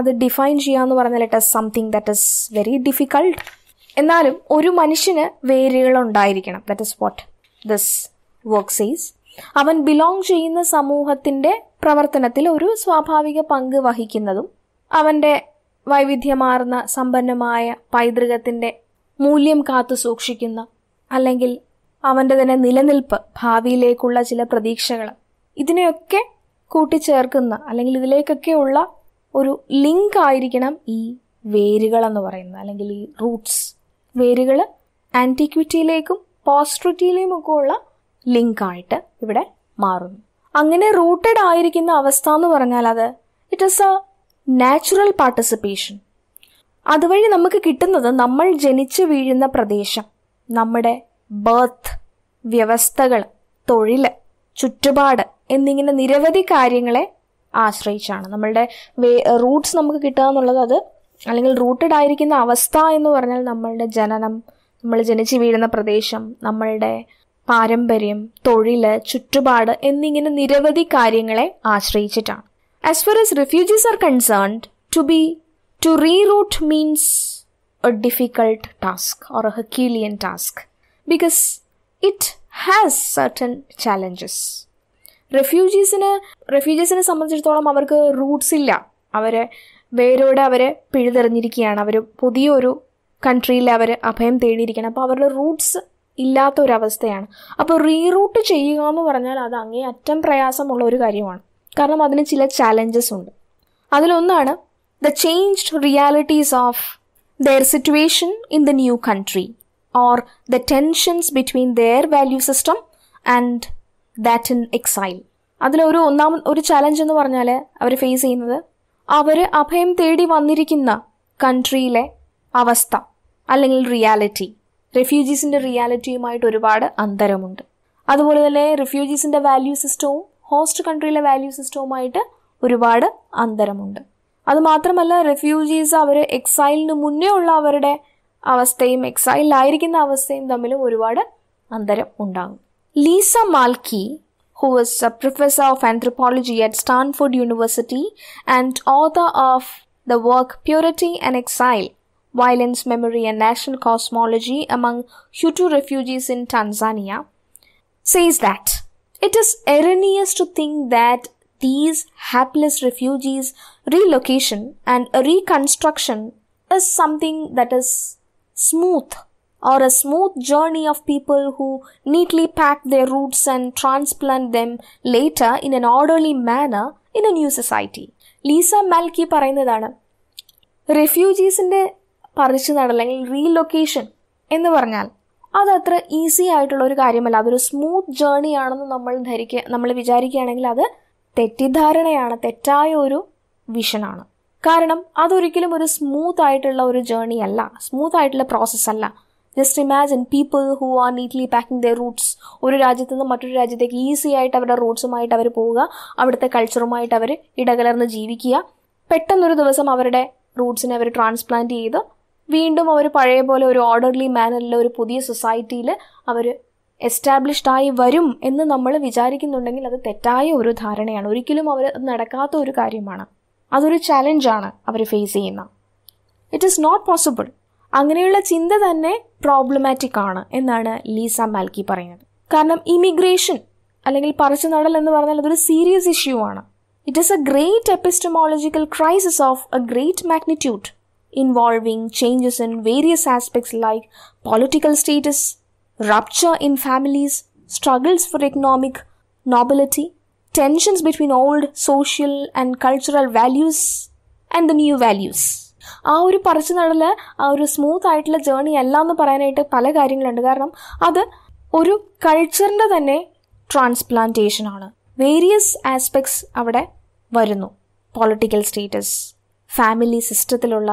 Speaker 1: അത് ഡിഫൈൻ ചെയ്യാന്ന് പറഞ്ഞാൽ it is something that is very difficult എന്നാലും ഒരു മനുഷ്യന് വേരുകൾ ഉണ്ടായിരിക്കണം that is what this work sees അവൻ ബിലോങ് ചെയ്യുന്ന സമൂഹത്തിൻ്റെ പ്രവർത്തനത്തിൽ ഒരു സ്വാഭാവിക പങ്ക് വഹിക്കുന്നതും അവന്റെ വൈവിധ്യമാർന്ന സമ്പന്നമായ പൈതൃകത്തിന്റെ മൂല്യം കാത്തു സൂക്ഷിക്കുന്ന അല്ലെങ്കിൽ അവന്റെ തന്നെ നിലനിൽപ്പ് ഭാവിയിലേക്കുള്ള ചില പ്രതീക്ഷകൾ ഇതിനെയൊക്കെ കൂട്ടിച്ചേർക്കുന്ന അല്ലെങ്കിൽ ഇതിലേക്കൊക്കെയുള്ള ഒരു ലിങ്ക് ആയിരിക്കണം ഈ വേരുകൾ എന്ന് പറയുന്നത് അല്ലെങ്കിൽ ഈ റൂട്ട്സ് വേരുകൾ ആൻറ്റിക്വിറ്റിയിലേക്കും പോസ്ട്രിറ്റിയിലേക്കും ഒക്കെ ഉള്ള ലിങ്കായിട്ട് ഇവിടെ മാറുന്നു അങ്ങനെ റൂട്ടഡ് ആയിരിക്കുന്ന അവസ്ഥ എന്ന് പറഞ്ഞാൽ അത് it is a natural participation അതുവഴി നമുക്ക് കിട്ടുന്നത് നമ്മൾ ജനിച്ചു വീഴുന്ന പ്രദേശം നമ്മുടെ ബർത്ത് വ്യവസ്ഥകൾ തൊഴിൽ ചുറ്റുപാട് എന്നിങ്ങനെ നിരവധി കാര്യങ്ങളെ ആശ്രയിച്ചാണ് നമ്മളുടെ വേ റൂട്ട്സ് നമുക്ക് കിട്ടുക എന്നുള്ളത് അത് അല്ലെങ്കിൽ റൂട്ടഡ് ആയിരിക്കുന്ന അവസ്ഥ എന്ന് പറഞ്ഞാൽ നമ്മളുടെ ജനനം നമ്മൾ ജനിച്ചു വീഴുന്ന പ്രദേശം നമ്മളുടെ പാരമ്പര്യം തൊഴിൽ ചുറ്റുപാട് എന്നിങ്ങനെ നിരവധി കാര്യങ്ങളെ ആശ്രയിച്ചിട്ടാണ് as far as refugees are concerned to be to reroot means a difficult task or a Herculean task because it has certain challenges റെഫ്യൂജീസിന് റെഫ്യൂജീസിനെ സംബന്ധിച്ചിടത്തോളം അവർക്ക് റൂട്ട്സ് ഇല്ല അവരെ വേരോടെ അവരെ പിഴുതെറിഞ്ഞിരിക്കുകയാണ് അവർ പുതിയൊരു കൺട്രിയിൽ അവർ അഭയം തേടിയിരിക്കണം അപ്പോൾ അവരുടെ റൂട്ട്സ് ഇല്ലാത്ത ഒരവസ്ഥയാണ് അപ്പോൾ റീറൂട്ട് ചെയ്യുക എന്ന് പറഞ്ഞാൽ അത് അങ്ങേയറ്റം പ്രയാസമുള്ള ഒരു കാര്യമാണ് കാരണം അതിന് ചില ചാലഞ്ചസ് ഉണ്ട് അതിലൊന്നാണ് the changed realities of their situation in the new country or the tensions between their value system and that in exile അതിലൊരു ഒന്നാം ഒരു ചലഞ്ച് എന്ന് പറഞ്ഞാൽ അവർ ഫേസ് ചെയ്യുന്നത് അവർ അഭയം തേടി വന്നിരിക്കുന്ന കൺട്രിയിലെ അവസ്ഥ അല്ലെങ്കിൽ റിയാലിറ്റി റെഫ്യൂജീസിൻ്റെ റിയാലിറ്റിയുമായിട്ട് ഒരുപാട് അന്തരമുണ്ട് അതുപോലെ തന്നെ റെഫ്യൂജീസിൻ്റെ വാല്യൂ സിസ്റ്റവും ഹോസ്റ്റ് കൺട്രിയിലെ വാല്യൂ സിസ്റ്റവുമായിട്ട് ഒരുപാട് അന്തരമുണ്ട് അതുമാത്രമല്ല റെഫ്യൂജീസ് അവർ എക്സൈലിന് മുന്നേ ഉള്ള അവരുടെ അവസ്ഥയും എക്സൈലിലായിരിക്കുന്ന അവസ്ഥയും തമ്മിലും ഒരുപാട് അന്തരം ഉണ്ടാകും Liisa Malkki who was a professor of anthropology at Stanford University and author of the work purity and exile Violence, Memory and National Cosmology among Hutu refugees in Tanzania, says that it is erroneous to think that these hapless refugees' relocation and reconstruction is something that is smooth or a smooth journey of people who neatly pack their roots and transplant them later in an orderly manner in a new society. Liisa Malkki പറയുന്നതാണ് റെഫ്യൂജീസിൻ്റെ പറിച്ചു അല്ലെങ്കിൽ relocation എന്ന് പറഞ്ഞാൽ അതത്ര easy ആയിട്ടുള്ള ഒരു കാര്യമല്ല അതൊരു സ്മൂത്ത് ജേർണി ആണെന്ന് നമ്മൾ ധരിക്കുക നമ്മൾ വിചാരിക്കുകയാണെങ്കിൽ അത് തെറ്റിദ്ധാരണയാണ് തെറ്റായ ഒരു വിഷനാണ് കാരണം അതൊരിക്കലും ഒരു സ്മൂത്ത് ആയിട്ടുള്ള ഒരു ജേർണി അല്ല സ്മൂത്ത് ആയിട്ടുള്ള പ്രോസസ്സ് അല്ല just imagine people who are neatly packing the roots ഒരു രാജ്യത്ത് നിന്ന് മറ്റൊരു രാജ്യത്തേക്ക് ഈസി ആയിട്ട് അവരുടെ റൂട്ട്സുമായിട്ട് അവർ പോവുക അവിടുത്തെ കൾച്ചറുമായിട്ട് അവർ ഇടകലർന്ന് ജീവിക്കുക പെട്ടെന്നൊരു ദിവസം അവരുടെ റൂട്ട്സിനെ അവർ ട്രാൻസ്പ്ലാന്റ് ചെയ്ത് വീണ്ടും അവർ പഴയ പോലെ ഒരു ഓർഡർലി മാനറിൽ ഒരു പുതിയ സൊസൈറ്റിയിൽ അവർ എസ്റ്റാബ്ലിഷ്ഡ് ആയി വരും എന്ന് നമ്മൾ വിചാരിക്കുന്നുണ്ടെങ്കിൽ അത് തെറ്റായ ഒരു ധാരണയാണ് ഒരിക്കലും അവർ നടക്കാത്ത ഒരു കാര്യമാണ് അതൊരു ചലഞ്ചാണ് അവർ ഫേസ് ചെയ്യുന്ന ഇറ്റ് ഈസ് നോട്ട് പോസിബിൾ അങ്ങനെയുള്ള ചിന്ത തന്നെ പ്രോബ്ലമാറ്റിക് ആണ് എന്നാണ് ലീസ മാൽക്കി പറയുന്നത് കാരണം ഇമിഗ്രേഷൻ അല്ലെങ്കിൽ പറിച്ചു നടൽ എന്ന് പറഞ്ഞാൽ അതൊരു സീരിയസ് ഇഷ്യൂ ആണ് it is a great epistemological crisis of a great magnitude involving changes in various aspects like political status, rupture in families, struggles for economic nobility, tensions between old social and cultural values and the new values. ആ ഒരു പറിച്ചു നടല് ആ ഒരു smooth ആയിട്ടുള്ള journey അല്ല എന്ന് പറയാനായിട്ട് പല കാര്യങ്ങളുണ്ട് കാരണം അത് ഒരു കൾച്ചറിൻ്റെ തന്നെ ട്രാൻസ്പ്ലാന്റേഷൻ ആണ് വേരിയസ് ആസ്പെക്ട്സ് അവിടെ വരുന്നു പൊളിറ്റിക്കൽ സ്റ്റേറ്റസ് ഫാമിലി സിസ്റ്റത്തിലുള്ള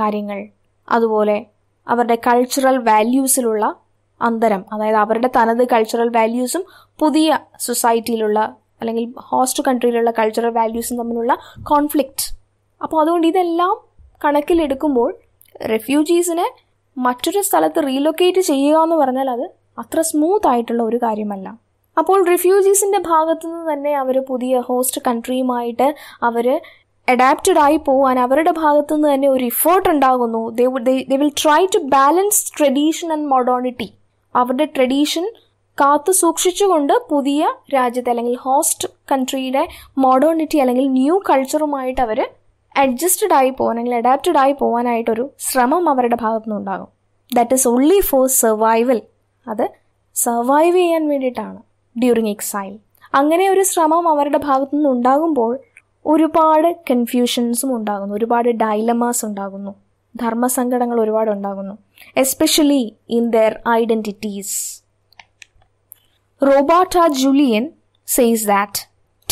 Speaker 1: കാര്യങ്ങൾ അതുപോലെ അവരുടെ കൾച്ചറൽ വാല്യൂസിലുള്ള അന്തരം അതായത് അവരുടെ തനത് കൾച്ചറൽ വാല്യൂസും പുതിയ സൊസൈറ്റിയിലുള്ള അല്ലെങ്കിൽ ഹോസ്റ്റ് കൺട്രിയിലുള്ള കൾച്ചറൽ വാല്യൂസും തമ്മിലുള്ള കോൺഫ്ലിക്റ്റ് അപ്പോൾ അതുകൊണ്ട് ഇതെല്ലാം കണക്കിലെടുക്കുമ്പോൾ റെഫ്യൂജീസിനെ മറ്റൊരു സ്ഥലത്ത് റീലൊക്കേറ്റ് ചെയ്യുക എന്ന് പറഞ്ഞാൽ അത് അത്ര സ്മൂത്ത് ആയിട്ടുള്ള ഒരു കാര്യമല്ല അപ്പോൾ റിഫ്യൂജീസിൻ്റെ ഭാഗത്തുനിന്ന് തന്നെ അവർ പുതിയ ഹോസ്റ്റ് കൺട്രിയുമായിട്ട് അവർ അഡാപ്റ്റഡ് ആയി പോവാൻ അവരുടെ ഭാഗത്തു നിന്ന് തന്നെ ഒരു ഇഫേർട്ട് ഉണ്ടാകുന്നു they will try to balance tradition and modernity അവരുടെ ട്രഡീഷൻ കാത്തു സൂക്ഷിച്ചുകൊണ്ട് പുതിയ രാജ്യത്തെ അല്ലെങ്കിൽ ഹോസ്റ്റ് കൺട്രിയുടെ മോഡേണിറ്റി അല്ലെങ്കിൽ ന്യൂ കൾച്ചറുമായിട്ട് അവർ അഡ്ജസ്റ്റഡ് ആയി പോകാൻ അല്ലെങ്കിൽ അഡാപ്റ്റഡ് ആയി പോകാനായിട്ടൊരു ശ്രമം അവരുടെ ഭാഗത്തു നിന്നുണ്ടാകും that is only for survival അത് സർവൈവ് ചെയ്യാൻ വേണ്ടിയിട്ടാണ് ഡ്യൂറിങ് എക്സൈൽ അങ്ങനെ ഒരു ശ്രമം അവരുടെ ഭാഗത്തു നിന്നുണ്ടാകുമ്പോൾ ഒരുപാട് കൺഫ്യൂഷൻസും ഉണ്ടാകുന്നു ഒരുപാട് ഡൈലമാസ് ഉണ്ടാകുന്നു ധർമ്മസങ്കടങ്ങൾ ഒരുപാട് ഉണ്ടാകുന്നു especially in their identities Roberta Julian says that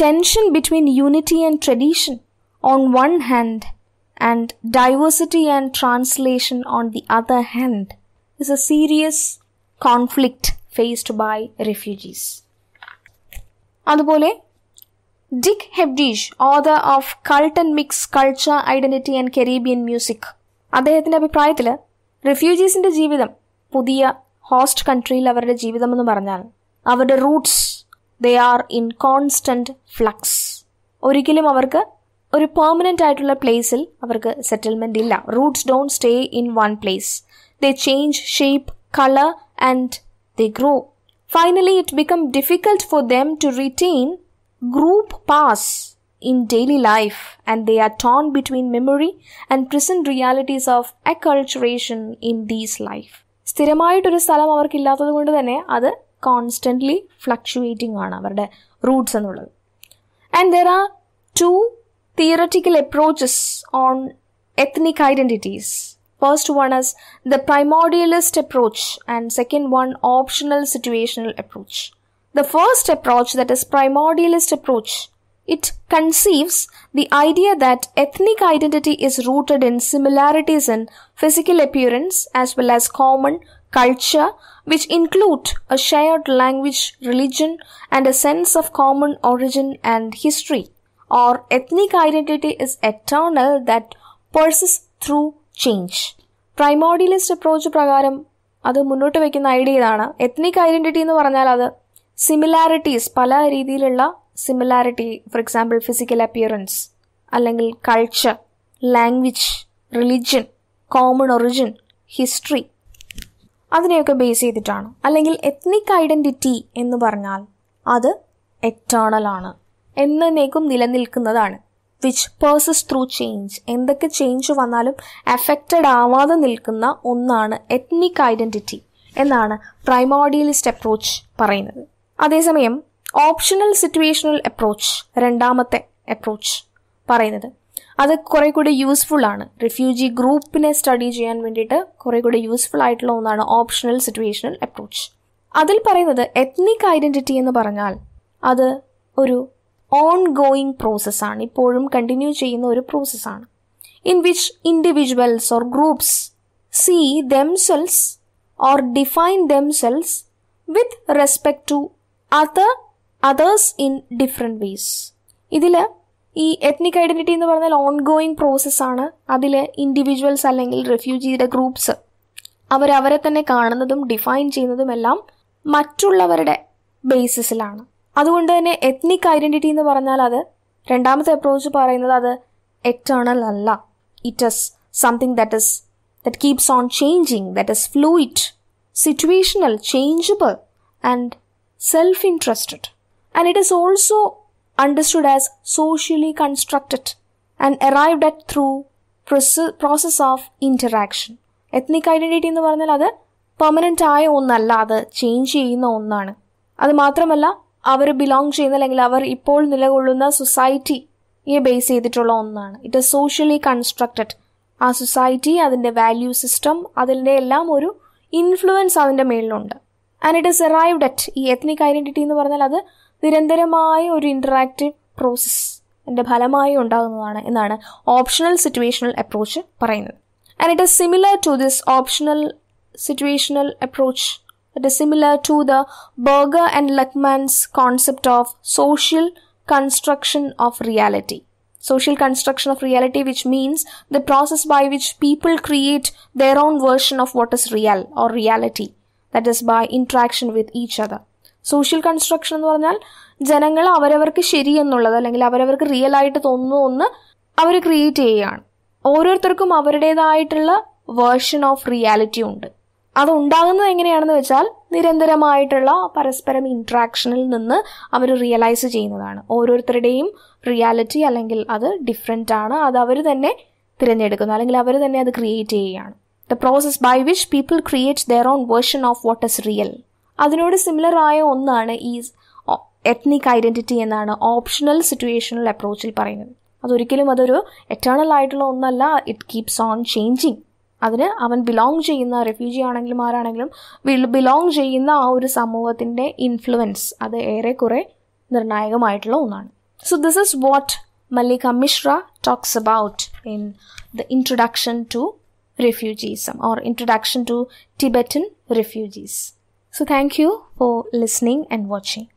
Speaker 1: tension between unity and tradition on one hand and diversity and translation on the other hand is a serious conflict faced by refugees അതുപോലെ Dick Hebdige author of cut and mix culture identity and Caribbean music അദ്ദേഹത്തിന്റെ അഭിപ്രായത്തിൽ റിഫ്യൂജീസിന്റെ ജീവിതം പുതിയ host കൺട്രിയിൽ അവരുടെ ജീവിതം എന്ന് പറഞ്ഞാൽ അവരുടെ roots they are in constant flux ഒരിക്കലും അവർക്ക് ഒരു പെർമനന്റ് ആയിട്ടുള്ള പ്ലേസിൽ അവർക്ക് സെറ്റിൽമെന്റ് ഇല്ല roots don't stay in one place they change shape colour and they grow finally it become difficult for them to retain group pass in daily life and they are torn between memory and present realities of acculturation in these life സ്ഥിരമായിട്ടൊരു സ്ഥലം അവർക്കില്ലാത്തത് കൊണ്ട് തന്നെ അത് constantly fluctuating ആണ് അവരുടെ roots എന്നുള്ളത് and there are two theoretical approaches on ethnic identities first one is the primordialist approach and second one optional situational approach the first approach that is primordialist approach. It conceives the idea that ethnic identity is rooted in similarities in physical appearance as well as common culture which include a shared language, religion and a sense of common origin and history. Or ethnic identity is eternal that persists through change. Primordialist approach പ്രകാരം അത് മുന്നോട്ട് വയ്ക്കുന്ന idea ഇതാണ് ethnic identity എന്ന് പറഞ്ഞാൽ അത് similarities പല രീതിയിലുള്ള similarity for example physical appearance അല്ലെങ്കിൽ culture language religion common origin history അതിനെയൊക്കെ ബേസ് ചെയ്തിട്ടാണ് അല്ലെങ്കിൽ എത്നിക് ഐഡൻറ്റിറ്റി എന്ന് പറഞ്ഞാൽ അത് എറ്റേണൽ ആണ് എന്നേക്കും നിലനിൽക്കുന്നതാണ് വിച്ച് പേഴ്സസ് ത്രൂ ചേഞ്ച് എന്തൊക്കെ ചേഞ്ച് വന്നാലും എഫക്റ്റഡ് ആവാതെ നിൽക്കുന്ന ഒന്നാണ് എത്നിക് ഐഡൻറ്റിറ്റി എന്നാണ് പ്രൈമോഡിയലിസ്റ്റ് അപ്രോച്ച് പറയുന്നത് അതേസമയം ഓപ്ഷണൽ സിറ്റുവേഷണൽ അപ്രോച്ച് രണ്ടാമത്തെ അപ്രോച്ച് പറയുന്നത് അത് കുറെ കൂടി യൂസ്ഫുൾ ആണ് റിഫ്യൂജി ഗ്രൂപ്പിനെ സ്റ്റഡി ചെയ്യാൻ വേണ്ടിയിട്ട് കുറെ കൂടി യൂസ്ഫുൾ ആയിട്ടുള്ള ഒന്നാണ് ഓപ്ഷണൽ സിറ്റുവേഷണൽ അപ്രോച്ച് അതിൽ പറയുന്നത് എത്നിക് ഐഡന്റിറ്റി എന്ന് പറഞ്ഞാൽ അത് ഒരു ഓൺ ഗോയിങ് പ്രോസസ്സാണ് ഇപ്പോഴും കണ്ടിന്യൂ ചെയ്യുന്ന ഒരു പ്രോസസ്സാണ് in which individuals or groups see themselves or define themselves with respect to other others in different ways ഇതിൽ ഈ എത്നിക് ഐഡൻറ്റിറ്റി എന്ന് പറഞ്ഞാൽ ഓൺ ഗോയിങ് പ്രോസസ്സാണ് അതിൽ ഇൻഡിവിജ്വൽസ് അല്ലെങ്കിൽ റെഫ്യൂജിയുടെ ഗ്രൂപ്പ്സ് അവരവരെ തന്നെ കാണുന്നതും ഡിഫൈൻ ചെയ്യുന്നതും എല്ലാം മറ്റുള്ളവരുടെ ബേസിസിലാണ് അതുകൊണ്ട് തന്നെ എത്നിക് ഐഡൻറ്റിറ്റി എന്ന് പറഞ്ഞാൽ അത് രണ്ടാമത്തെ അപ്രോച്ച് പറയുന്നത് അത് എറ്റേണൽ അല്ല it is something that is that keeps on changing that is fluid situational changeable and self interested and it it also understood as socially constructed and and at through പ്രൊസ process of interaction ethnic identity എന്ന് പറഞ്ഞാൽ അത് permanent ആയ ഒന്നല്ല അത് change ചെയ്യുന്ന ഒന്നാണ് അത് മാത്രമല്ല അവർ ബിലോങ് ചെയ്യുന്ന അല്ലെങ്കിൽ അവർ ഇപ്പോൾ നിലകൊള്ളുന്ന സൊസൈറ്റിയെ ബേസ് ചെയ്തിട്ടുള്ള ഒന്നാണ് ഇറ്റ് ഇസ് സോഷ്യലി കൺസ്ട്രക്റ്റഡ് ആ സൊസൈറ്റി അതിൻ്റെ വാല്യൂ സിസ്റ്റം അതിൻ്റെ എല്ലാം ഒരു ഇൻഫ്ലുവൻസ് അതിൻ്റെ മേളിലുണ്ട് and it is arrived at ഈ എത്നിക് ഐഡൻറ്റിറ്റി എന്ന് പറഞ്ഞാൽ അത് നിരന്തരമായ ഒരു ഇൻറ്ററാക്റ്റീവ് പ്രോസസ്സ് എൻ്റെ ഫലമായി ഉണ്ടാകുന്നതാണ് എന്നാണ് ഓപ്ഷണൽ സിറ്റുവേഷണൽ അപ്രോച്ച് പറയുന്നത് and it is similar to this optional situational approach it is similar to the Berger and Luckmann's concept of social construction of reality social construction of reality which means the process by which people create their own version of what is real or reality that is by interaction with each other social construction എന്ന് പറഞ്ഞാൽ ജനങ്ങൾ അവരവർക്ക് ശരിയെന്നുള്ളത് അല്ലെങ്കിൽ അവരവർക്ക് real ആയിട്ട് തോന്നുന്ന ഒന്ന് അവർ create ചെയ്യുകയാണ് ഓരോരുത്തർക്കും അവരുടേതായിട്ടുള്ള വേർഷൻ ഓഫ് റിയാലിറ്റി ഉണ്ട് അത് ഉണ്ടാകുന്നത് എങ്ങനെയാണെന്ന് വെച്ചാൽ നിരന്തരമായിട്ടുള്ള പരസ്പരം ഇൻട്രാക്ഷനിൽ നിന്ന് അവർ റിയലൈസ് ചെയ്യുന്നതാണ് ഓരോരുത്തരുടെയും റിയാലിറ്റി അല്ലെങ്കിൽ അത് ഡിഫറെൻ്റ് ആണ് അത് അവർ തന്നെ തിരഞ്ഞെടുക്കുന്നു അല്ലെങ്കിൽ അവർ തന്നെ അത് ക്രിയേറ്റ് ചെയ്യുകയാണ് the process by which people create their own version of what is real അതിനോട് സിമിലർ ആയ ഒന്നാണ് ഈ എത്നിക് ഐഡൻറ്റിറ്റി എന്നാണ് ഓപ്ഷണൽ സിറ്റുവേഷണൽ അപ്രോച്ചിൽ പറയുന്നത് അതൊരിക്കലും അതൊരു എറ്റേണൽ ആയിട്ടുള്ള ഒന്നല്ല ഇറ്റ് കീപ്സ് ഓൺ ചേഞ്ചിങ് അതിന് അവൻ ബിലോങ് ചെയ്യുന്ന റെഫ്യൂജി ആണെങ്കിലും ആരാണെങ്കിലും ബിലോങ് ചെയ്യുന്ന ആ ഒരു സമൂഹത്തിൻ്റെ ഇൻഫ്ലുവൻസ് അത് ഏറെക്കുറെ നിർണായകമായിട്ടുള്ള ഒന്നാണ് so this is what Mallika Mishra talks about in the introduction to refugeeism or introduction to Tibetan refugees. So thank you for listening and watching.